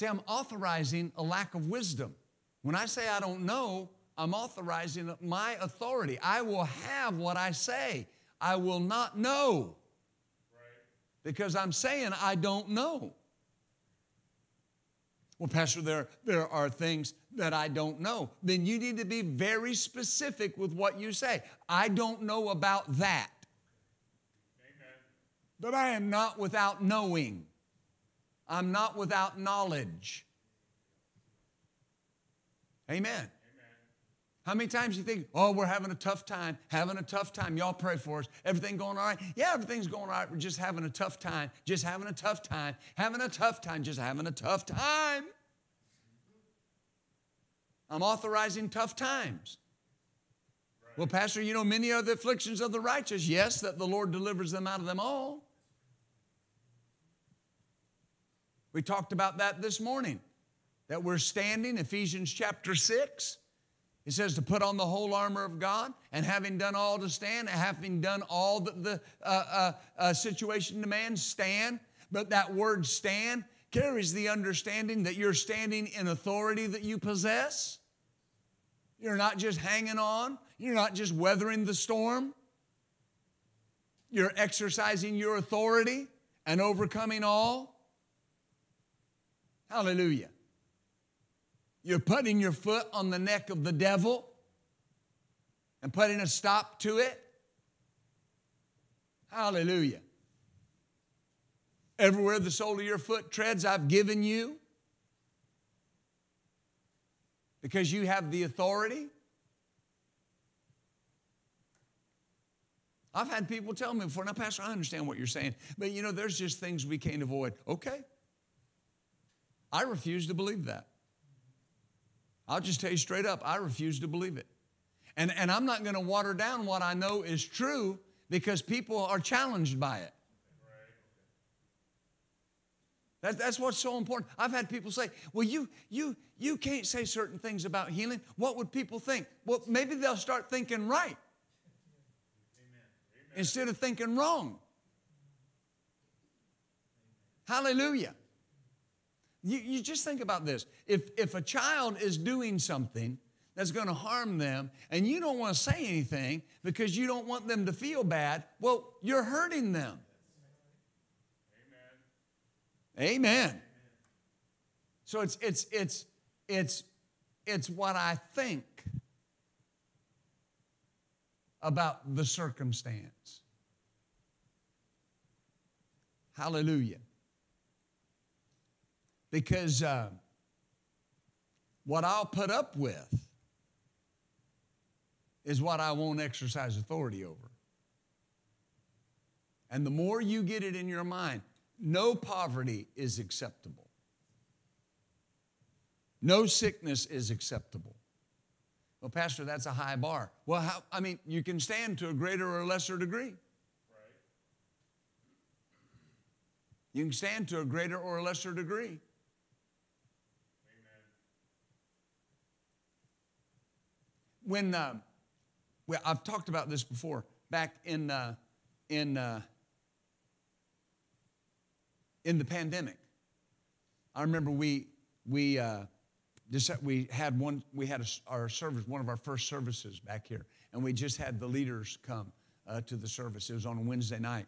See, I'm authorizing a lack of wisdom. When I say I don't know, I'm authorizing my authority. I will have what I say. I will not know. Because I'm saying I don't know. Well, Pastor, there, there are things that I don't know. Then you need to be very specific with what you say. I don't know about that. Amen. But I am not without knowing. I'm not without knowledge. Amen. Amen. How many times you think, oh, we're having a tough time, having a tough time. Y'all pray for us. Everything going all right? Yeah, everything's going all right. We're just having a tough time, just having a tough time, having a tough time, just having a tough time. I'm authorizing tough times. Right. Well, Pastor, you know many are the afflictions of the righteous. Yes, that the Lord delivers them out of them all. We talked about that this morning, that we're standing, Ephesians chapter 6. It says to put on the whole armor of God, and having done all to stand, having done all that the uh, uh, uh, situation demands, stand. But that word stand carries the understanding that you're standing in authority that you possess. You're not just hanging on, you're not just weathering the storm. You're exercising your authority and overcoming all. Hallelujah. You're putting your foot on the neck of the devil and putting a stop to it. Hallelujah. Everywhere the sole of your foot treads, I've given you because you have the authority. I've had people tell me before, now, Pastor, I understand what you're saying, but you know, there's just things we can't avoid. Okay, I refuse to believe that. I'll just tell you straight up, I refuse to believe it. And, and I'm not going to water down what I know is true because people are challenged by it. That, that's what's so important. I've had people say, well, you, you, you can't say certain things about healing. What would people think? Well, maybe they'll start thinking right Amen. Amen. instead of thinking wrong. Hallelujah. You, you just think about this. If, if a child is doing something that's going to harm them and you don't want to say anything because you don't want them to feel bad, well, you're hurting them. Amen. Amen. So it's, it's, it's, it's, it's what I think about the circumstance. Hallelujah because uh, what I'll put up with is what I won't exercise authority over. And the more you get it in your mind, no poverty is acceptable. No sickness is acceptable. Well, Pastor, that's a high bar. Well, how, I mean, you can stand to a greater or lesser degree. You can stand to a greater or lesser degree. when uh, I've talked about this before, back in uh, in uh, in the pandemic, I remember we we uh, we had one we had a, our service one of our first services back here, and we just had the leaders come uh, to the service. It was on a Wednesday night,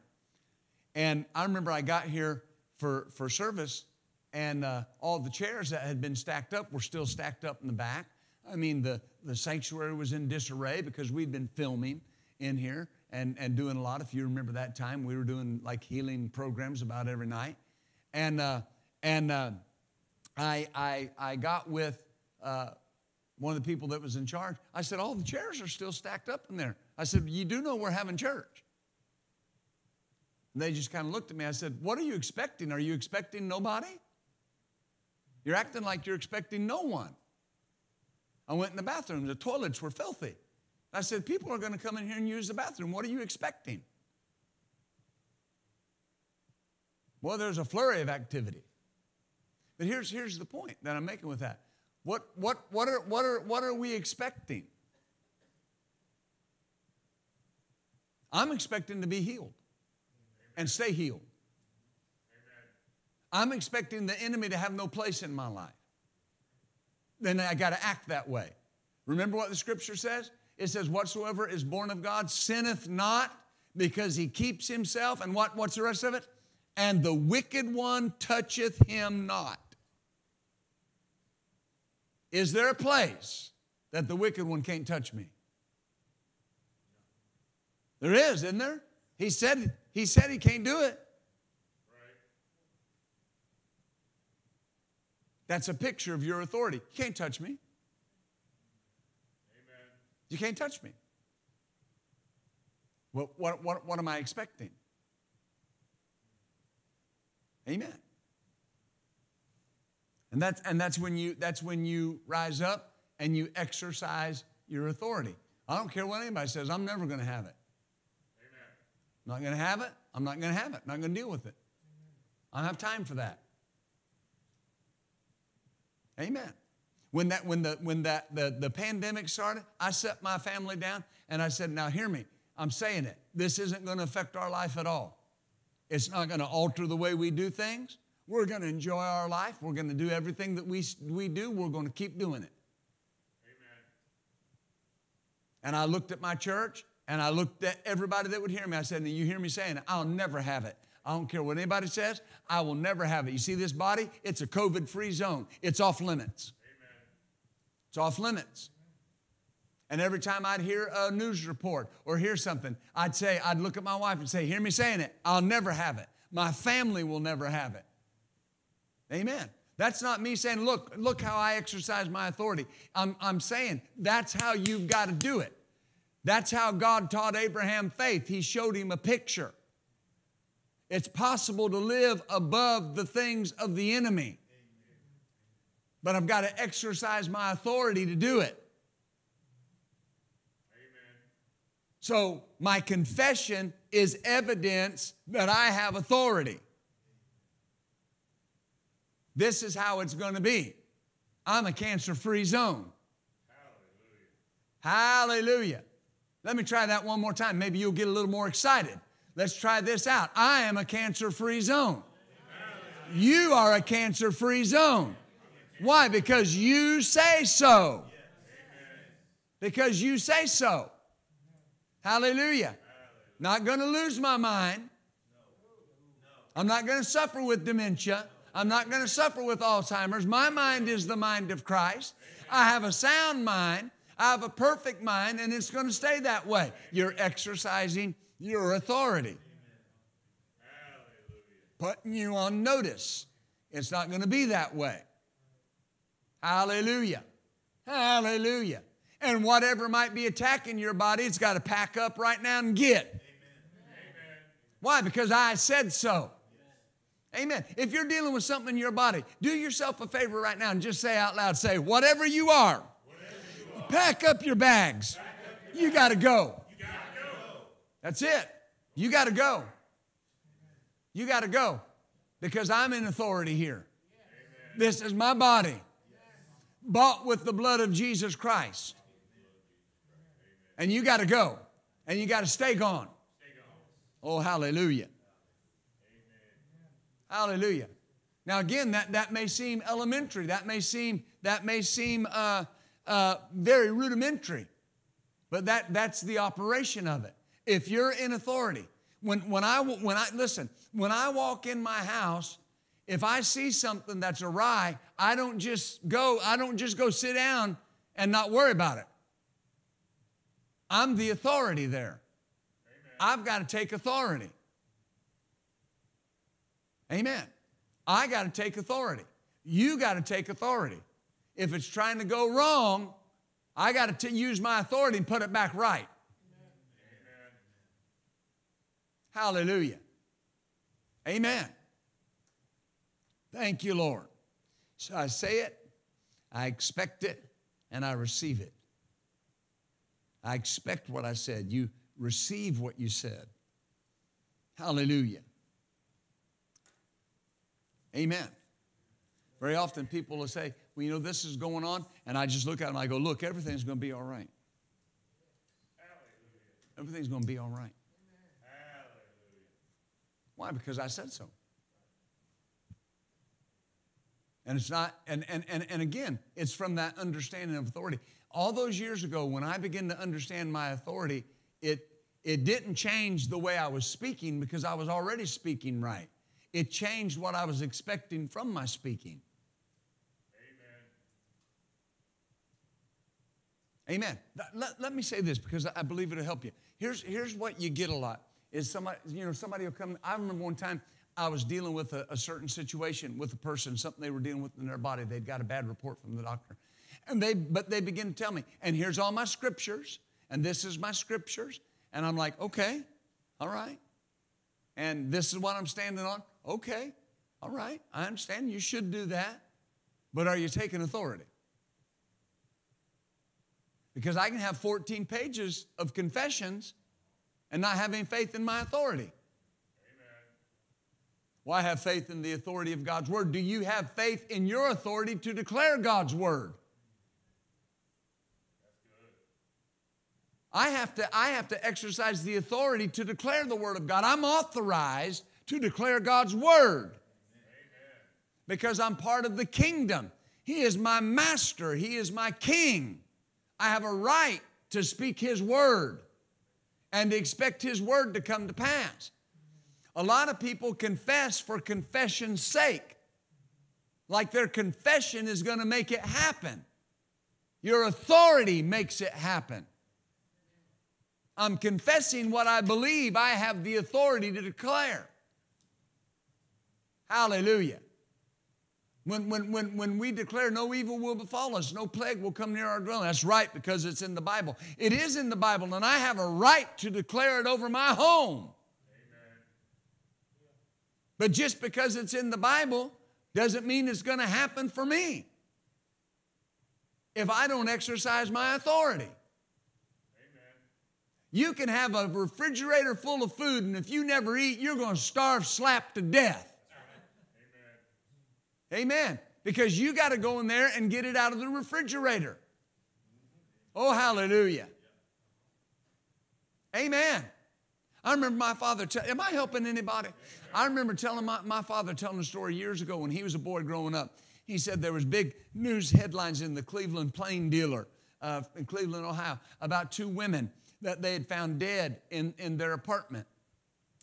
and I remember I got here for for service, and uh, all the chairs that had been stacked up were still stacked up in the back, I mean, the, the sanctuary was in disarray because we'd been filming in here and, and doing a lot. If you remember that time, we were doing like healing programs about every night. And, uh, and uh, I, I, I got with uh, one of the people that was in charge. I said, All the chairs are still stacked up in there. I said, You do know we're having church. And they just kind of looked at me. I said, What are you expecting? Are you expecting nobody? You're acting like you're expecting no one. I went in the bathroom. The toilets were filthy. I said, People are going to come in here and use the bathroom. What are you expecting? Well, there's a flurry of activity. But here's, here's the point that I'm making with that. What, what, what, are, what, are, what are we expecting? I'm expecting to be healed and stay healed. I'm expecting the enemy to have no place in my life then I got to act that way. Remember what the scripture says? It says, Whatsoever is born of God sinneth not because he keeps himself. And what, what's the rest of it? And the wicked one toucheth him not. Is there a place that the wicked one can't touch me? There is, isn't there? He said, he said he can't do it. That's a picture of your authority. You can't touch me. Amen. You can't touch me. What, what, what, what am I expecting? Amen. And that's, and that's when you that's when you rise up and you exercise your authority. I don't care what anybody says, I'm never gonna have it. Amen. I'm not gonna have it, I'm not gonna have it, I'm not gonna deal with it. Amen. I don't have time for that. Amen. When that when the when that the, the pandemic started, I set my family down and I said, now hear me. I'm saying it. This isn't going to affect our life at all. It's not going to alter the way we do things. We're going to enjoy our life. We're going to do everything that we, we do. We're going to keep doing it. Amen. And I looked at my church and I looked at everybody that would hear me. I said, and you hear me saying, I'll never have it. I don't care what anybody says. I will never have it. You see this body? It's a COVID free zone. It's off limits. Amen. It's off limits. And every time I'd hear a news report or hear something, I'd say, I'd look at my wife and say, Hear me saying it. I'll never have it. My family will never have it. Amen. That's not me saying, Look, look how I exercise my authority. I'm, I'm saying that's how you've got to do it. That's how God taught Abraham faith. He showed him a picture. It's possible to live above the things of the enemy. But I've got to exercise my authority to do it. So my confession is evidence that I have authority. This is how it's going to be. I'm a cancer free zone. Hallelujah. Hallelujah. Let me try that one more time. Maybe you'll get a little more excited. Let's try this out. I am a cancer free zone. You are a cancer free zone. Why? Because you say so. Because you say so. Hallelujah. Not going to lose my mind. I'm not going to suffer with dementia. I'm not going to suffer with Alzheimer's. My mind is the mind of Christ. I have a sound mind. I have a perfect mind, and it's going to stay that way. You're exercising your authority, putting you on notice. It's not going to be that way. Hallelujah. Hallelujah. And whatever might be attacking your body, it's got to pack up right now and get. Amen. Why? Because I said so. Yes. Amen. If you're dealing with something in your body, do yourself a favor right now and just say out loud, say, whatever you are, whatever you are pack up your bags. Up your you got to go. That's it. You got to go. You got to go because I'm in authority here. Amen. This is my body, bought with the blood of Jesus Christ. And you got to go and you got to stay gone. Oh, hallelujah. Hallelujah. Now, again, that, that may seem elementary. That may seem, that may seem uh, uh, very rudimentary, but that, that's the operation of it. If you're in authority, when, when, I, when I, listen, when I walk in my house, if I see something that's awry, I don't just go, I don't just go sit down and not worry about it. I'm the authority there. Amen. I've got to take authority. Amen. I got to take authority. You got to take authority. If it's trying to go wrong, I got to use my authority and put it back right. Hallelujah. Amen. Thank you, Lord. So I say it, I expect it, and I receive it. I expect what I said. You receive what you said. Hallelujah. Amen. Very often people will say, Well, you know, this is going on. And I just look at them I go, Look, everything's going to be all right. Everything's going to be all right. Why? Because I said so. And it's not, and, and, and, and again, it's from that understanding of authority. All those years ago, when I began to understand my authority, it, it didn't change the way I was speaking because I was already speaking right. It changed what I was expecting from my speaking. Amen. Amen. Let, let me say this because I believe it'll help you. Here's, here's what you get a lot is somebody, you know, somebody will come. I remember one time I was dealing with a, a certain situation with a person, something they were dealing with in their body. They'd got a bad report from the doctor. And they, but they begin to tell me, and here's all my scriptures, and this is my scriptures. And I'm like, okay, all right. And this is what I'm standing on. Okay, all right, I understand you should do that. But are you taking authority? Because I can have 14 pages of confessions and not having faith in my authority. Amen. Why have faith in the authority of God's word? Do you have faith in your authority to declare God's word? I have, to, I have to exercise the authority to declare the Word of God. I'm authorized to declare God's Word Amen. because I'm part of the kingdom. He is my master, He is my king. I have a right to speak His Word and expect His word to come to pass. A lot of people confess for confession's sake, like their confession is going to make it happen. Your authority makes it happen. I'm confessing what I believe I have the authority to declare. Hallelujah. When, when, when, when we declare no evil will befall us, no plague will come near our dwelling. That's right because it's in the Bible. It is in the Bible, and I have a right to declare it over my home. Amen. But just because it's in the Bible doesn't mean it's going to happen for me if I don't exercise my authority. Amen. You can have a refrigerator full of food, and if you never eat, you're going to starve slap to death. Amen. Because you got to go in there and get it out of the refrigerator. Oh, hallelujah. Amen. I remember my father, te- am I helping anybody? I remember telling my, my father telling a story years ago when he was a boy growing up. He said there was big news headlines in the Cleveland Plain Dealer uh, in Cleveland, Ohio, about two women that they had found dead in, in their apartment.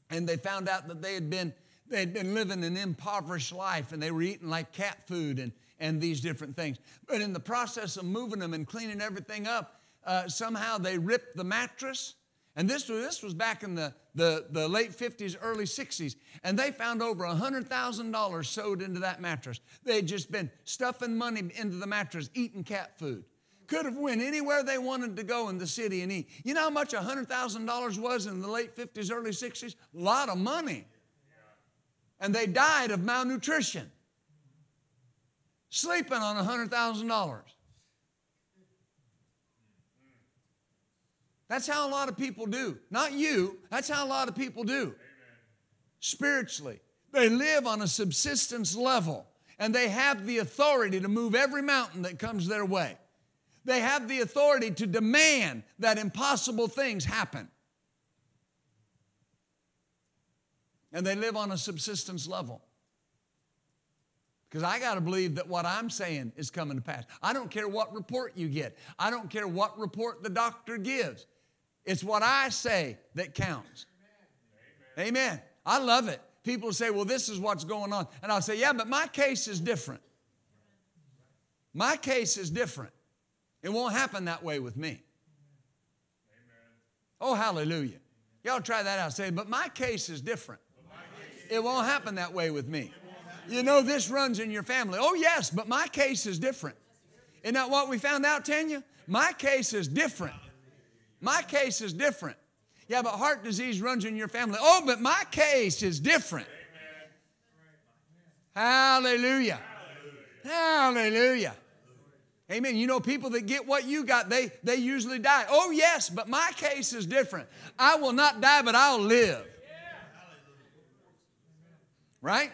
And they found out that they had been They'd been living an impoverished life and they were eating like cat food and, and these different things. But in the process of moving them and cleaning everything up, uh, somehow they ripped the mattress. And this was, this was back in the, the, the late 50s, early 60s. And they found over $100,000 sewed into that mattress. They had just been stuffing money into the mattress, eating cat food. Could have went anywhere they wanted to go in the city and eat. You know how much $100,000 was in the late 50s, early 60s? A lot of money and they died of malnutrition, sleeping on $100,000. That's how a lot of people do. Not you, that's how a lot of people do spiritually. They live on a subsistence level and they have the authority to move every mountain that comes their way. They have the authority to demand that impossible things happen. and they live on a subsistence level. Because I got to believe that what I'm saying is coming to pass. I don't care what report you get, I don't care what report the doctor gives. It's what I say that counts. Amen. Amen. I love it. People say, well, this is what's going on. And I'll say, yeah, but my case is different. My case is different. It won't happen that way with me. Amen. Oh, hallelujah. Y'all try that out. Say, but my case is different. It won't happen that way with me. You know, this runs in your family. Oh, yes, but my case is different. Isn't that what we found out, Tanya? My case is different. My case is different. Yeah, but heart disease runs in your family. Oh, but my case is different. Hallelujah. Hallelujah. Amen. You know, people that get what you got, they, they usually die. Oh, yes, but my case is different. I will not die, but I'll live. Right?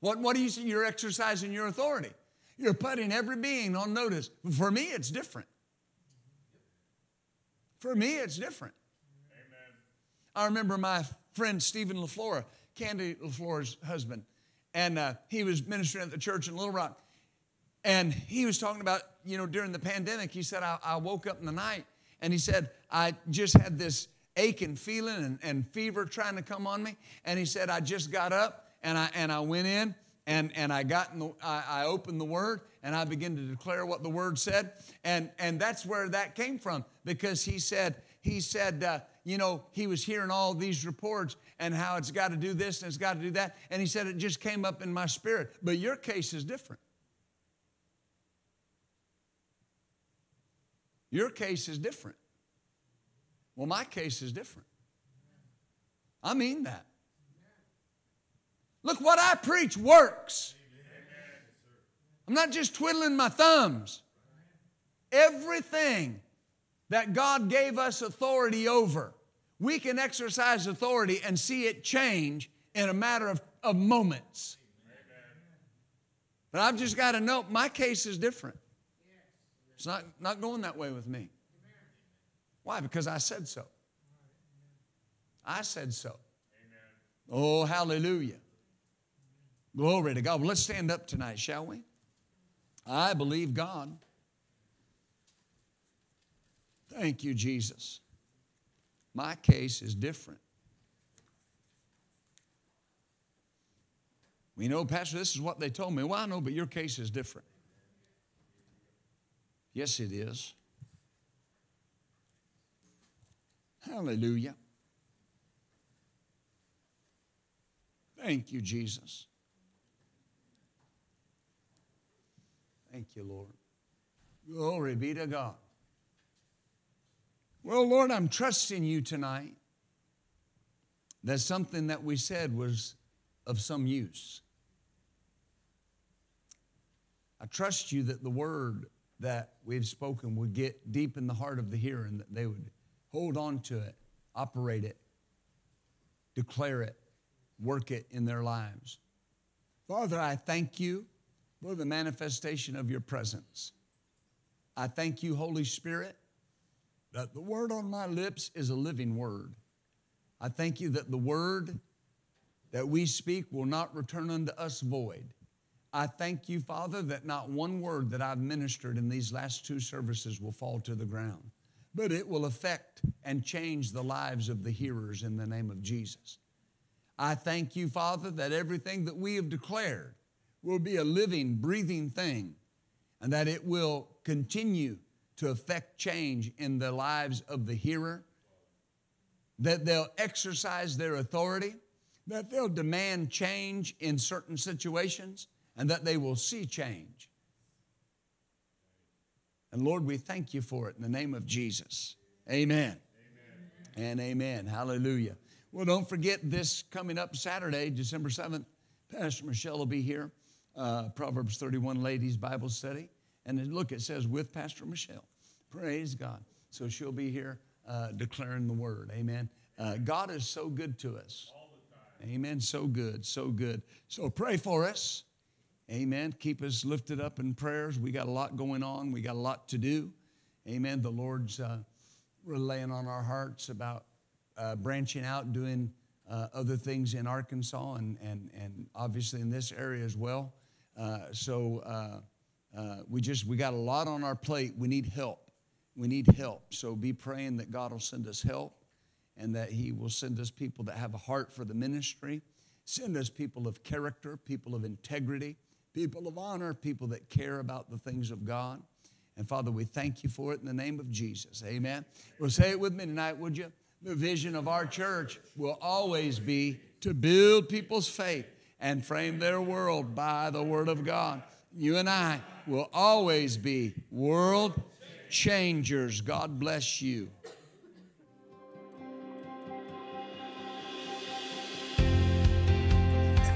What, what are you, you're exercising your authority. You're putting every being on notice. For me, it's different. For me, it's different. Amen. I remember my friend Stephen LaFlora, Candy LaFlora's husband, and uh, he was ministering at the church in Little Rock. And he was talking about, you know, during the pandemic, he said, I, I woke up in the night and he said, I just had this aching feeling and, and fever trying to come on me. And he said, I just got up and I, and I went in and, and I got in the, I, I opened the word and I began to declare what the word said. And, and that's where that came from because he said, he said, uh, you know, he was hearing all these reports and how it's got to do this and it's got to do that. And he said, it just came up in my spirit. But your case is different. Your case is different. Well, my case is different. I mean that. Look, what I preach works. I'm not just twiddling my thumbs. Everything that God gave us authority over, we can exercise authority and see it change in a matter of, of moments. But I've just got to know my case is different. It's not, not going that way with me. Why? Because I said so. I said so. Amen. Oh, hallelujah. Glory to God. Well, let's stand up tonight, shall we? I believe God. Thank you, Jesus. My case is different. We know, Pastor, this is what they told me. Well, I know, but your case is different. Yes, it is. Hallelujah. Thank you, Jesus. Thank you, Lord. Glory be to God. Well, Lord, I'm trusting you tonight that something that we said was of some use. I trust you that the word that we've spoken would get deep in the heart of the hearer and that they would Hold on to it, operate it, declare it, work it in their lives. Father, I thank you for the manifestation of your presence. I thank you, Holy Spirit, that the word on my lips is a living word. I thank you that the word that we speak will not return unto us void. I thank you, Father, that not one word that I've ministered in these last two services will fall to the ground but it will affect and change the lives of the hearers in the name of Jesus. I thank you, Father, that everything that we have declared will be a living, breathing thing and that it will continue to affect change in the lives of the hearer, that they'll exercise their authority, that they'll demand change in certain situations, and that they will see change. And Lord, we thank you for it in the name of Jesus. Amen. amen. And amen. Hallelujah. Well, don't forget this coming up Saturday, December 7th, Pastor Michelle will be here, uh, Proverbs 31 Ladies Bible Study. And look, it says with Pastor Michelle. Praise God. So she'll be here uh, declaring the word. Amen. Uh, God is so good to us. Amen. So good, so good. So pray for us. Amen. Keep us lifted up in prayers. We got a lot going on. We got a lot to do. Amen. The Lord's uh, laying on our hearts about uh, branching out, doing uh, other things in Arkansas and, and, and obviously in this area as well. Uh, so uh, uh, we just, we got a lot on our plate. We need help. We need help. So be praying that God will send us help and that He will send us people that have a heart for the ministry, send us people of character, people of integrity people of honor, people that care about the things of God. And Father, we thank you for it in the name of Jesus. Amen. Well, say it with me tonight, would you? The vision of our church will always be to build people's faith and frame their world by the Word of God. You and I will always be world changers. God bless you.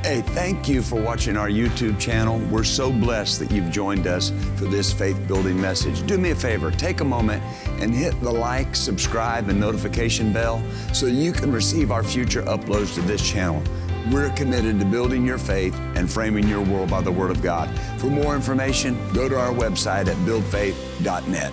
Hey, thank you for watching our YouTube channel. We're so blessed that you've joined us for this faith building message. Do me a favor, take a moment and hit the like, subscribe, and notification bell so you can receive our future uploads to this channel. We're committed to building your faith and framing your world by the Word of God. For more information, go to our website at buildfaith.net.